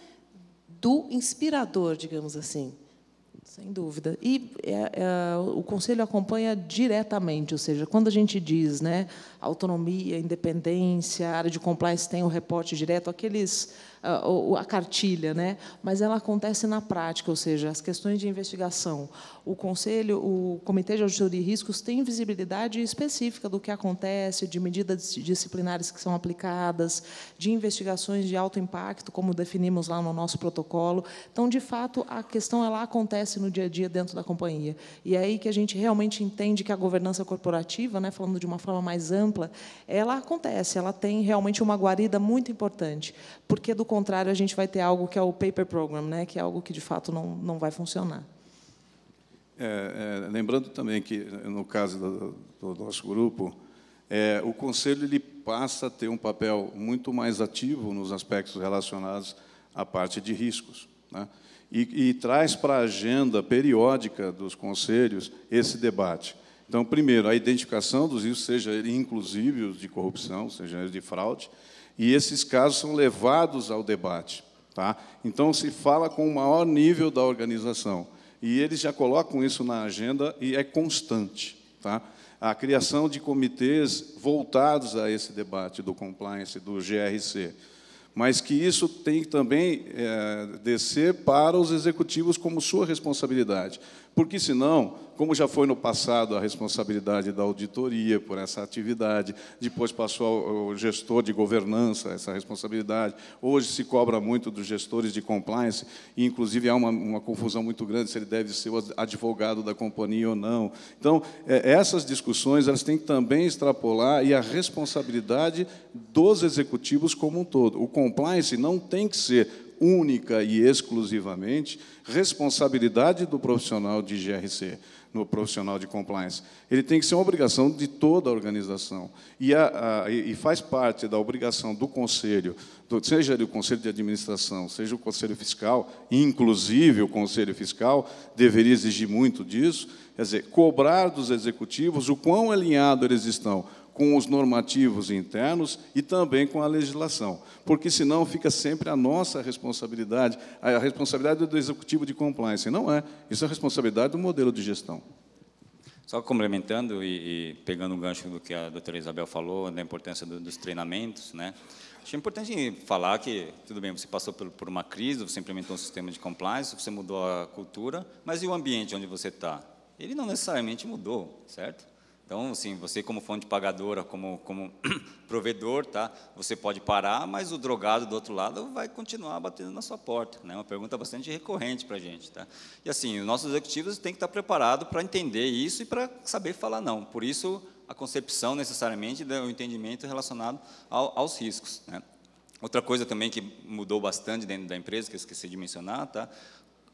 do inspirador, digamos assim. Sem dúvida. E é, é, o conselho acompanha diretamente, ou seja, quando a gente diz, né, autonomia, independência, a área de compliance tem o reporte direto, aqueles a, ah, a cartilha, né? Mas ela acontece na prática, ou seja, as questões de investigação, o conselho, o comitê de auditoria e riscos tem visibilidade específica do que acontece, de medidas disciplinares que são aplicadas, de investigações de alto impacto, como definimos lá no nosso protocolo. Então, de fato, a questão ela acontece no dia a dia dentro da companhia. E é aí que a gente realmente entende que a governança corporativa, né, falando de uma forma mais ampla ampla, ela acontece, ela tem realmente uma guarida muito importante, porque, do contrário, a gente vai ter algo que é o paper program, né, que é algo que, de fato, não, não vai funcionar. É, é, lembrando também que, no caso do, do nosso grupo, é, o Conselho ele passa a ter um papel muito mais ativo nos aspectos relacionados à parte de riscos. Né? E, e, traz para a agenda periódica dos conselhos esse debate. Então, primeiro, a identificação dos riscos, seja ele inclusive os de corrupção, seja ele de fraude, e esses casos são levados ao debate. Tá? Então, se fala com o maior nível da organização, e eles já colocam isso na agenda e é constante. Tá? A criação de comitês voltados a esse debate do compliance, do GRC mas que isso tem também é, descer para os executivos como sua responsabilidade, porque senão como já foi no passado a responsabilidade da auditoria por essa atividade, depois passou ao gestor de governança essa responsabilidade. Hoje se cobra muito dos gestores de compliance, e inclusive há uma, uma confusão muito grande se ele deve ser o advogado da companhia ou não. Então, é, essas discussões elas têm que também extrapolar e a responsabilidade dos executivos como um todo. O compliance não tem que ser única e exclusivamente responsabilidade do profissional de GRC, no profissional de compliance. Ele tem que ser uma obrigação de toda a organização. E, a, a, e faz parte da obrigação do conselho, do, seja do conselho de administração, seja o conselho fiscal, inclusive o conselho fiscal, deveria exigir muito disso, quer dizer, cobrar dos executivos o quão alinhado eles estão com os normativos internos e também com a legislação, porque senão fica sempre a nossa responsabilidade, a responsabilidade do executivo de compliance. Não é, isso é a responsabilidade do modelo de gestão. Só complementando e, e pegando o um gancho do que a doutora Isabel falou, da importância do, dos treinamentos, né? Acho importante falar que, tudo bem, você passou por, por uma crise, você implementou um sistema de compliance, você mudou a cultura, mas e o ambiente onde você está? Ele não necessariamente mudou, certo? Então, assim, você como fonte pagadora, como, como provedor, tá? Você pode parar, mas o drogado do outro lado vai continuar batendo na sua porta, né? Uma pergunta bastante recorrente para a gente, tá? E assim, os nossos executivos têm que estar preparados para entender isso e para saber falar não. Por isso, a concepção necessariamente do entendimento relacionado ao, aos riscos, né? Outra coisa também que mudou bastante dentro da empresa, que eu esqueci de mencionar, tá?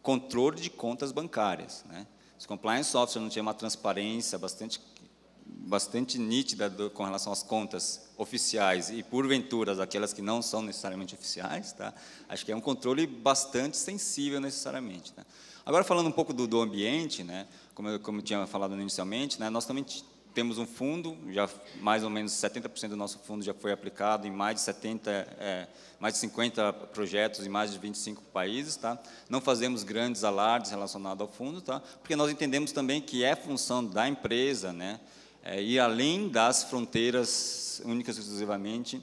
Controle de contas bancárias, né? Se o compliance software não tinha uma transparência bastante bastante nítida do, com relação às contas oficiais e, porventura, aquelas que não são necessariamente oficiais, tá? acho que é um controle bastante sensível necessariamente. Né? Agora, falando um pouco do, do ambiente, né? como, eu, como eu tinha falado inicialmente, né? nós também temos um fundo, já mais ou menos 70% do nosso fundo já foi aplicado em mais de 70, é, mais de 50 projetos em mais de 25 países, tá? Não fazemos grandes alardes relacionados ao fundo, tá? Porque nós entendemos também que é função da empresa, né? é, ir além das fronteiras únicas e exclusivamente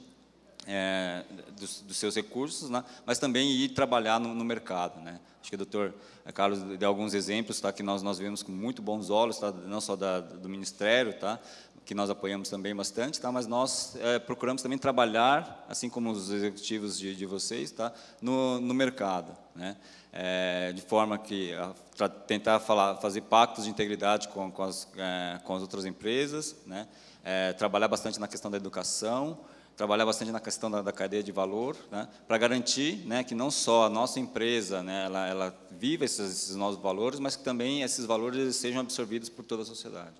é, dos, dos, seus recursos, né? mas também ir trabalhar no, no mercado. Né? Acho que o doutor é, Carlos deu alguns exemplos tá? que nós, nós vemos com muito bons olhos, tá? não só da, do Ministério, tá? que nós apoiamos também bastante, tá? mas nós é, procuramos também trabalhar, assim como os executivos de, de vocês, tá? no, no mercado. Né? É, de forma que a, tentar falar, fazer pactos de integridade com, com, as, é, com as outras empresas, né? É, trabalhar bastante na questão da educação, trabalhar bastante na questão da, da cadeia de valor, né, para garantir né, que não só a nossa empresa né, ela, ela viva esses, esses, novos valores, mas que também esses valores sejam absorvidos por toda a sociedade.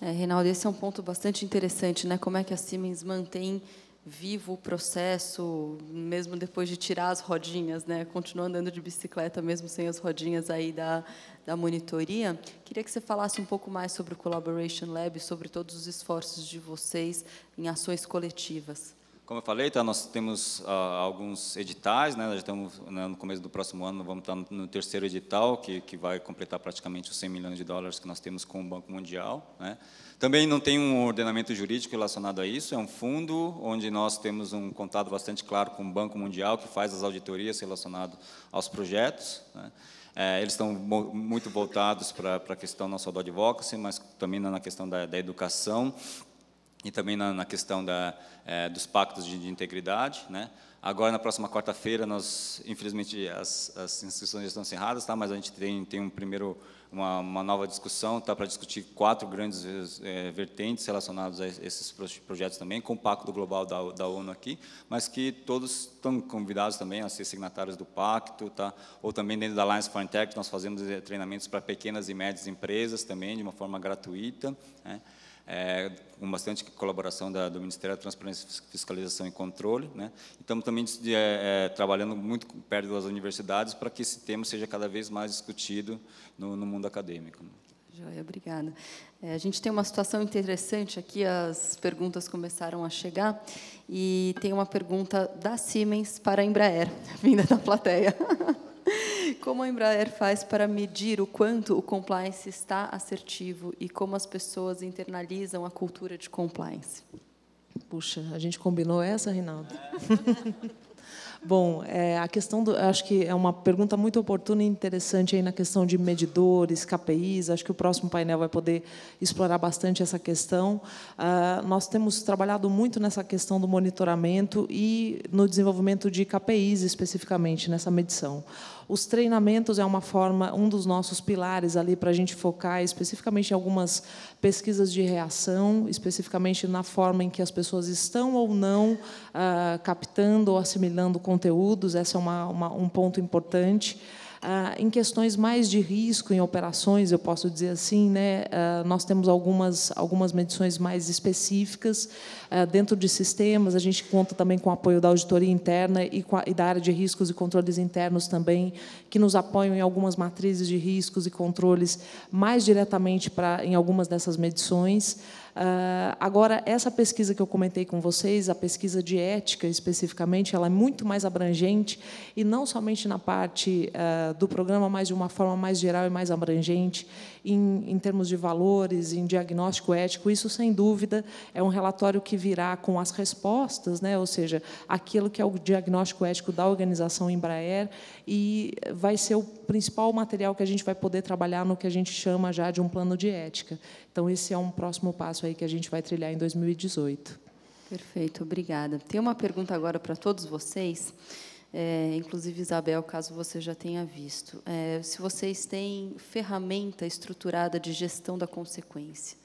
É, Reinaldo, esse é um ponto bastante interessante, né? Como é que a Siemens mantém vivo o processo, mesmo depois de tirar as rodinhas, né? Continua andando de bicicleta mesmo sem as rodinhas aí da, da monitoria. Queria que você falasse um pouco mais sobre o Collaboration Lab, sobre todos os esforços de vocês em ações coletivas. Como eu falei, tá, nós temos uh, alguns editais, né, já estamos né, no começo do próximo ano, vamos estar no, no, terceiro edital, que, que vai completar praticamente os 100 milhões de dólares que nós temos com o Banco Mundial. Né. Também não tem um ordenamento jurídico relacionado a isso, é um fundo onde nós temos um contato bastante claro com o Banco Mundial, que faz as auditorias relacionadas aos projetos. Né. É, eles estão muito voltados para a questão não só do advocacy, mas também na questão da, da educação e também na, na questão da, é, dos pactos de, de integridade, né? Agora, na próxima quarta-feira, nós, infelizmente, as, as inscrições estão encerradas, tá? mas a gente tem, tem um primeiro, uma, uma nova discussão tá? para discutir quatro grandes é, vertentes relacionadas a esses projetos também, com o Pacto Global da, da ONU aqui, mas que todos estão convidados também a ser signatários do pacto, tá? ou também dentro da Alliance Foreign Tech, nós fazemos eh, treinamentos para pequenas e médias empresas também, de uma forma gratuita. Né? é, com bastante colaboração da, do Ministério da Transparência, Fiscalização e Controle. Né? estamos também é, é, trabalhando muito perto das universidades para que esse tema seja cada vez mais discutido no, no mundo acadêmico. Joia, obrigada. É, a gente tem uma situação interessante aqui, as perguntas começaram a chegar, e tem uma pergunta da Siemens para a Embraer, vinda da plateia. Como a Embraer faz para medir o quanto o compliance está assertivo e como as pessoas internalizam a cultura de compliance? Puxa, a gente combinou essa, Rinaldo? É. Bom, é, a questão do, acho que é uma pergunta muito oportuna e interessante aí na questão de medidores, KPIs. Acho que o próximo painel vai poder explorar bastante essa questão. Uh, nós temos trabalhado muito nessa questão do monitoramento e no desenvolvimento de KPIs especificamente nessa medição. Os treinamentos é uma forma, um dos nossos pilares ali para a gente focar especificamente em algumas pesquisas de reação, especificamente na forma em que as pessoas estão ou não ah, captando ou assimilando conteúdos. Essa é uma, uma um ponto importante. Ah, em questões mais de risco, em operações, eu posso dizer assim, né, ah, nós temos algumas, algumas medições mais específicas ah, dentro de sistemas. A gente conta também com o apoio da auditoria interna e, a, e, da área de riscos e controles internos também, que nos apoiam em algumas matrizes de riscos e controles mais diretamente para em algumas dessas medições. Ah, agora, essa pesquisa que eu comentei com vocês, a pesquisa de ética especificamente, ela é muito mais abrangente e não somente na parte ah, do programa, mas de uma forma mais geral e mais abrangente, em, em termos de valores, em diagnóstico ético. Isso, sem dúvida, é um relatório que virá com as respostas, né? ou seja, aquilo que é o diagnóstico ético da organização Embraer, e vai ser o principal material que a gente vai poder trabalhar no que a gente chama já de um plano de ética. Então, esse é um próximo passo aí que a gente vai trilhar em 2018. Perfeito, obrigada. Tem uma pergunta agora para todos vocês. É, inclusive, Isabel, caso você já tenha visto, é, se vocês têm ferramenta estruturada de gestão da consequência.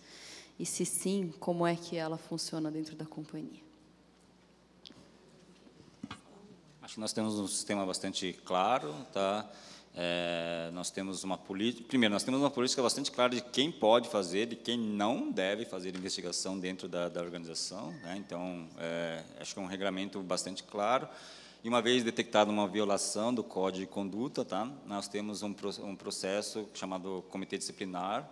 E se sim, como é que ela funciona dentro da companhia? Acho que nós temos um sistema bastante claro, tá? É, nós temos uma política. Primeiro, nós temos uma política bastante clara de quem pode fazer, e quem não deve fazer investigação dentro da, da organização. Né? Então, é, acho que é um regulamento bastante claro. E uma vez detectada uma violação do código de conduta, tá, nós temos um, um processo chamado comitê disciplinar,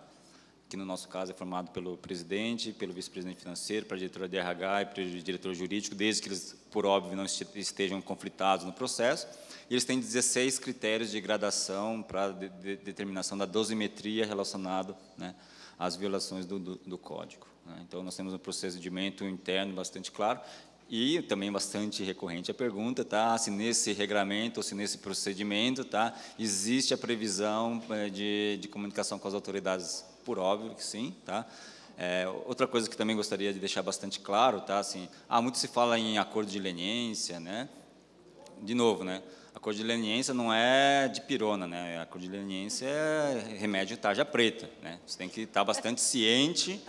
que no nosso caso é formado pelo presidente, pelo vice-presidente financeiro, para a diretora de RH e para o diretor jurídico, desde que eles, por óbvio, não estejam conflitados no processo. E eles têm 16 critérios de gradação para de, de, determinação da dosimetria relacionada né, às violações do, do, do código. Né. Então, nós temos um procedimento interno bastante claro e também bastante recorrente a pergunta, tá? Se nesse regramento ou se nesse procedimento, tá? Existe a previsão eh, de, de comunicação com as autoridades? Por óbvio que sim, tá? É, outra coisa que também gostaria de deixar bastante claro, tá? Assim, ah, muito se fala em acordo de leniência, né? De novo, né? Acordo de leniência não é de pirona, né? Acordo de leniência é remédio de tarja preta, né? Você tem que estar tá bastante ciente,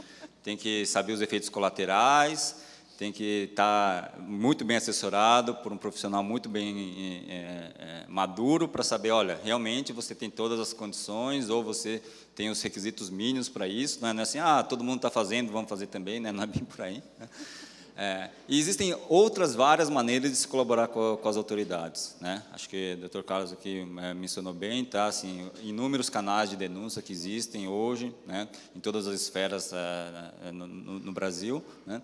tem que saber os efeitos colaterais, tem que estar tá muito bem assessorado por um profissional muito bem é, é, maduro para saber, olha, realmente você tem todas as condições ou você tem os requisitos mínimos para isso, não é, não é assim, ah, todo mundo está fazendo, vamos fazer também, né? não é bem por aí. Né? É, e existem outras várias maneiras de se colaborar com, com as autoridades. Né? Acho que o doutor Carlos aqui mencionou bem, tá? assim, inúmeros canais de denúncia que existem hoje, né? em todas as esferas no, no, no Brasil. Né?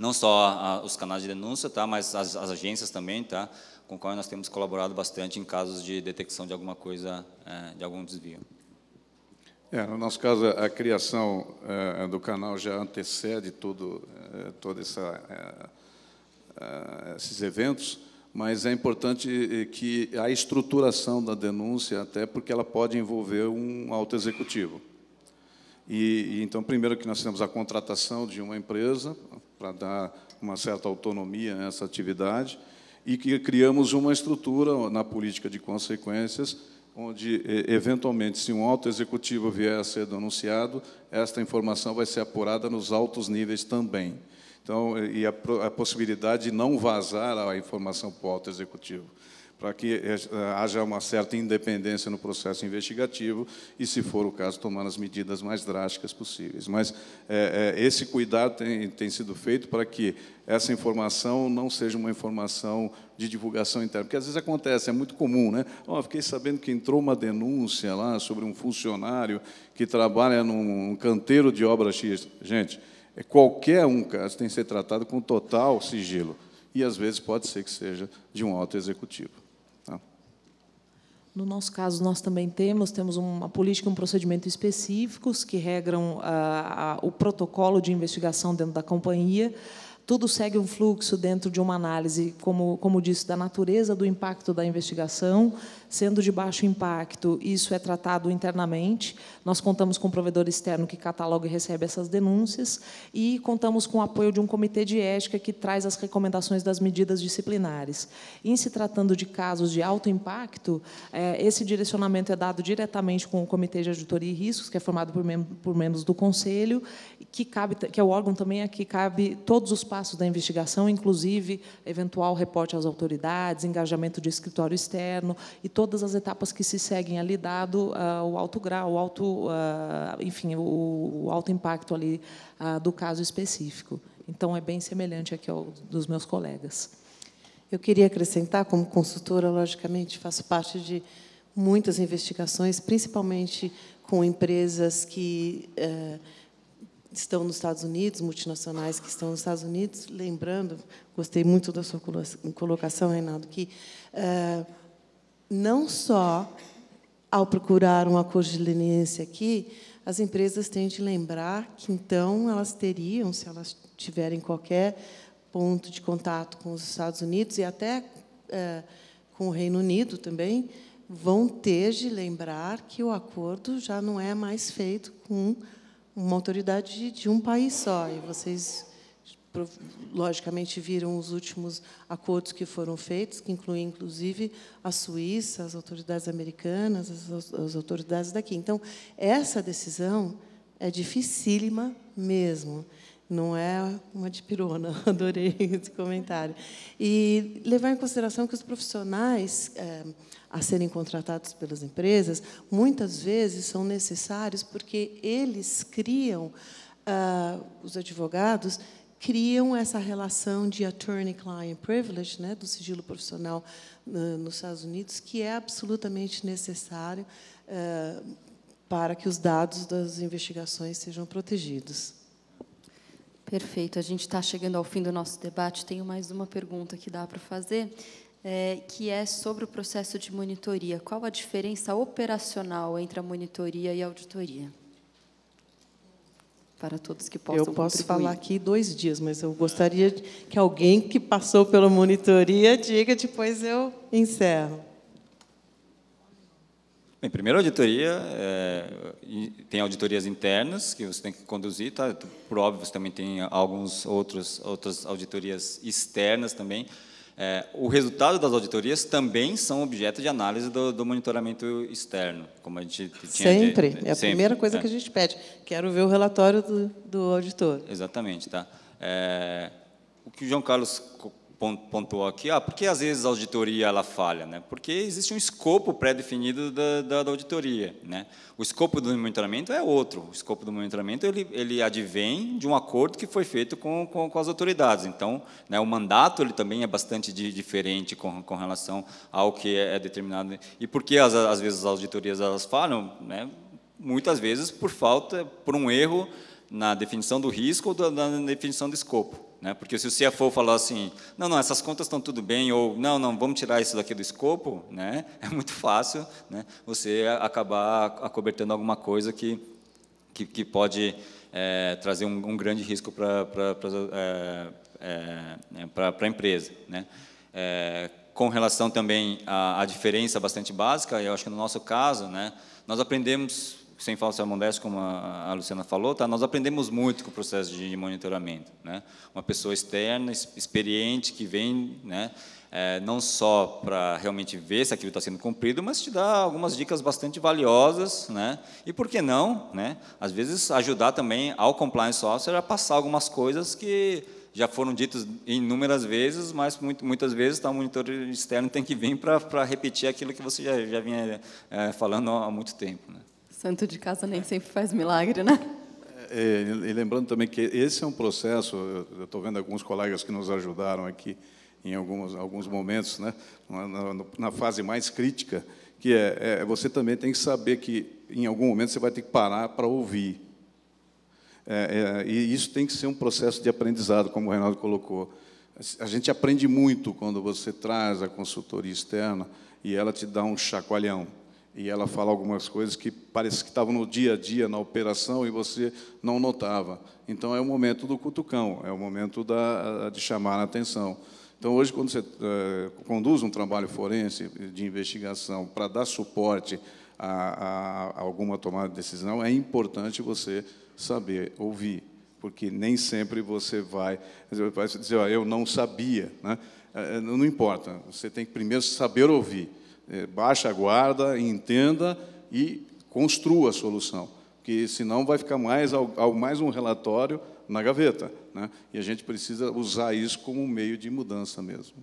não só a, os canais de denúncia, tá, mas as, as, agências também, tá, com quais nós temos colaborado bastante em casos de detecção de alguma coisa, é, de algum desvio. É, no nosso caso, a criação é, do canal já antecede tudo, é, toda essa, é, é esses eventos, mas é importante que a estruturação da denúncia, até porque ela pode envolver um alto executivo. E, e então, primeiro que nós temos a contratação de uma empresa para dar uma certa autonomia a essa atividade, e que criamos uma estrutura na política de consequências, onde, eventualmente, se um alto executivo vier a ser denunciado, esta informação vai ser apurada nos altos níveis também. Então, e a, a possibilidade de não vazar a informação para o alto executivo para que eh, haja uma certa independência no processo investigativo e, se for o caso, tomar as medidas mais drásticas possíveis. Mas é, é, esse cuidado tem, tem sido feito para que essa informação não seja uma informação de divulgação interna, porque às vezes acontece, é muito comum, né? Oh, fiquei sabendo que entrou uma denúncia lá sobre um funcionário que trabalha num canteiro de obra X. Gente, é qualquer um caso tem que ser tratado com total sigilo e às vezes pode ser que seja de um alto executivo. No nosso caso, nós também temos temos uma política e um procedimento específicos que regram a, ah, a, o protocolo de investigação dentro da companhia. Tudo segue um fluxo dentro de uma análise, como, como disse, da natureza do impacto da investigação, sendo de baixo impacto, isso é tratado internamente. Nós contamos com um provedor externo que cataloga e recebe essas denúncias e contamos com o apoio de um comitê de ética que traz as recomendações das medidas disciplinares. Em se tratando de casos de alto impacto, é, esse direcionamento é dado diretamente com o comitê de auditoria e riscos, que é formado por, mem por membros do conselho, que cabe, que é o órgão também a que cabe todos os passos da investigação, inclusive eventual reporte às autoridades, engajamento de escritório externo e todas as etapas que se seguem ali, dado uh, o alto grau, o alto, uh, enfim, o, o, alto impacto ali uh, do caso específico. Então, é bem semelhante aqui ao dos meus colegas. Eu queria acrescentar, como consultora, logicamente, faço parte de muitas investigações, principalmente com empresas que eh, estão nos Estados Unidos, multinacionais que estão nos Estados Unidos, lembrando, gostei muito da sua colocação, Reinaldo, que uh, não só ao procurar um acordo de leniência aqui, as empresas têm de lembrar que, então, elas teriam, se elas tiverem qualquer ponto de contato com os Estados Unidos e até é, com o Reino Unido também, vão ter de lembrar que o acordo já não é mais feito com uma autoridade de, de um país só. E vocês logicamente viram os últimos acordos que foram feitos, que incluem inclusive a Suíça, as autoridades americanas, as, as autoridades daqui. Então, essa decisão é dificílima mesmo. Não é uma de pirona, adorei esse comentário. E levar em consideração que os profissionais é, a serem contratados pelas empresas, muitas vezes são necessários porque eles criam, ah, os advogados, criam essa relação de attorney-client privilege, né, do sigilo profissional uh, nos Estados Unidos, que é absolutamente necessário uh, para que os dados das investigações sejam protegidos. Perfeito. A gente está chegando ao fim do nosso debate. Tenho mais uma pergunta que dá para fazer, é, que é sobre o processo de monitoria. Qual a diferença operacional entre a monitoria e a auditoria? para todos que possam Eu posso contribuir. falar aqui dois dias, mas eu gostaria que alguém que passou pela monitoria diga, depois eu encerro. Bem, primeiro, auditoria, é, tem auditorias internas que você tem que conduzir, tá? por óbvio, você também tem alguns outros, outras auditorias externas também, é, o resultado das auditorias também são objeto de análise do, do monitoramento externo, como a gente tinha Sempre, de, é a sempre, primeira coisa é. que a gente pede. Quero ver o relatório do, do auditor. Exatamente, tá. É, o que o João Carlos pontuou aqui, ah, por que às vezes a auditoria ela falha? Né? Porque existe um escopo pré-definido da, da, da, auditoria. Né? O escopo do monitoramento é outro. O escopo do monitoramento ele, ele advém de um acordo que foi feito com, com, com as autoridades. Então, né, o mandato ele também é bastante de, diferente com, com relação ao que é, é determinado. E por que às, às vezes as auditorias elas falham? Né? Muitas vezes por falta, por um erro na definição do risco ou da, na definição do escopo. Né? Porque se o CFO falar assim, não, não, essas contas estão tudo bem, ou não, não, vamos tirar isso daqui do escopo, né? é muito fácil né? você acabar acobertando alguma coisa que, que, que pode é, trazer um, um, grande risco para é, é, a empresa. Né? É, com relação também à, à diferença bastante básica, eu acho que no nosso caso, né, nós aprendemos sem falsa modéstia, como a, Luciana falou, tá, nós aprendemos muito com o processo de monitoramento. Né? Uma pessoa externa, experiente, que vem né, é, não só para realmente ver se aquilo está sendo cumprido, mas te dá algumas dicas bastante valiosas, né? E por que não, né? Às vezes ajudar também ao compliance officer a passar algumas coisas que já foram ditas inúmeras vezes, mas muito, muitas vezes tá, o monitor externo tem que vir para repetir aquilo que você já, já vinha é, falando há muito tempo. Né? Santo de casa nem sempre faz milagre, né? É, e lembrando também que esse é um processo, eu estou vendo alguns colegas que nos ajudaram aqui em alguns, alguns momentos, né, na, na, na fase mais crítica, que é, é, você também tem que saber que em algum momento você vai ter que parar para ouvir. É, é, e isso tem que ser um processo de aprendizado, como o Reinaldo colocou. A gente aprende muito quando você traz a consultoria externa e ela te dá um chacoalhão e ela fala algumas coisas que parece que estavam no dia a dia, na operação, e você não notava. Então, é o momento do cutucão, é o momento da, de chamar a atenção. Então, hoje, quando você eh, conduz um trabalho forense de investigação para dar suporte a, a, alguma tomada de decisão, é importante você saber ouvir, porque nem sempre você vai, vai dizer, eu não sabia. Né? Eh, não importa, você tem que primeiro saber ouvir é, baixe a guarda, entenda e construa a solução, porque senão vai ficar mais, mais um relatório na gaveta. Né? E a gente precisa usar isso como um meio de mudança mesmo.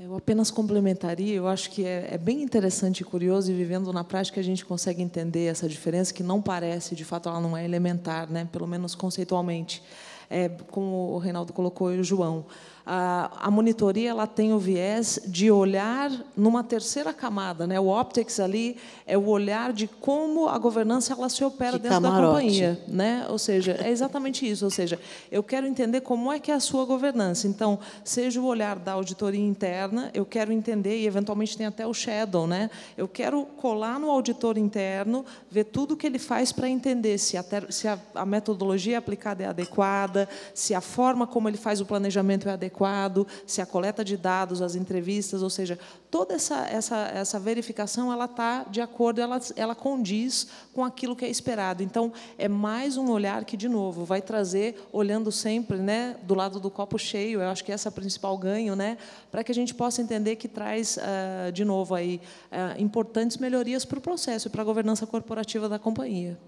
É, eu apenas complementaria, eu acho que é, é, bem interessante e curioso, e vivendo na prática a gente consegue entender essa diferença, que não parece, de fato, ela não é elementar, né? pelo menos conceitualmente. É, como o Reinaldo colocou e o João, a, a monitoria ela tem o viés de olhar numa terceira camada, né? O optics ali é o olhar de como a governança ela se opera de dentro camarote. da companhia, né? Ou seja, é exatamente isso, ou seja, eu quero entender como é que é a sua governança. Então, seja o olhar da auditoria interna, eu quero entender e eventualmente tem até o shadow, né? Eu quero colar no auditor interno, ver tudo o que ele faz para entender se a, ter, se a, a metodologia aplicada é adequada, se a forma como ele faz o planejamento é adequada adequado, se a coleta de dados, as entrevistas, ou seja, toda essa, essa, essa verificação ela está de acordo, ela, ela condiz com aquilo que é esperado. Então, é mais um olhar que, de novo, vai trazer, olhando sempre né, do lado do copo cheio, eu acho que essa é a principal ganho, né, para que a gente possa entender que traz, eh, de novo, aí, eh, importantes melhorias para o processo e para a governança corporativa da companhia.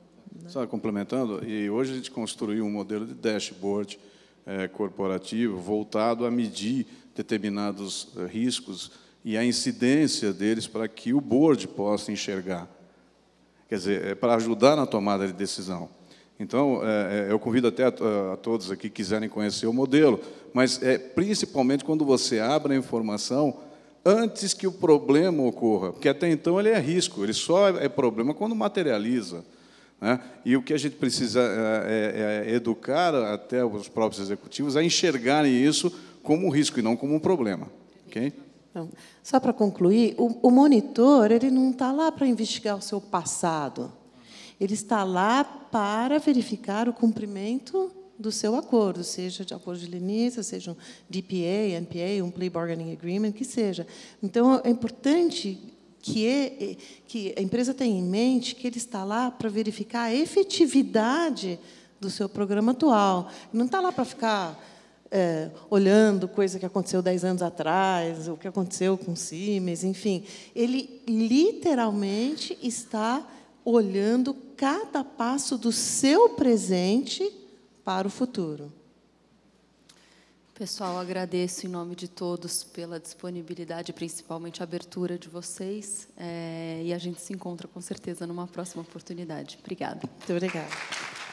Só complementando, e hoje a gente construiu um modelo de dashboard eh, corporativo voltado a medir determinados eh, riscos e a incidência deles para que o board possa enxergar. Quer dizer, é para ajudar na tomada de decisão. Então, eh, eu convido até a, a, todos aqui que quiserem conhecer o modelo, mas é principalmente quando você abre a informação antes que o problema ocorra, porque até então ele é risco, ele só é, é problema quando materializa. Né? E o que a gente precisa é, é, é educar até os próprios executivos a enxergarem isso como um risco e não como um problema. Okay? Então, só para concluir, o, o monitor ele não está lá para investigar o seu passado. Ele está lá para verificar o cumprimento do seu acordo, seja de acordo de leniência, seja um DPA, NPA, um Plea Bargaining Agreement, que seja. Então, é importante que, é, é, que a empresa tem em mente que ele está lá para verificar a efetividade do seu programa atual. Não está lá para ficar é, olhando coisa que aconteceu dez anos atrás, o que aconteceu com o Siemens, enfim. Ele literalmente está olhando cada passo do seu presente para o futuro. Pessoal, agradeço em nome de todos pela disponibilidade, principalmente a abertura de vocês. É, e a gente se encontra com certeza numa próxima oportunidade. Obrigada. Muito obrigada.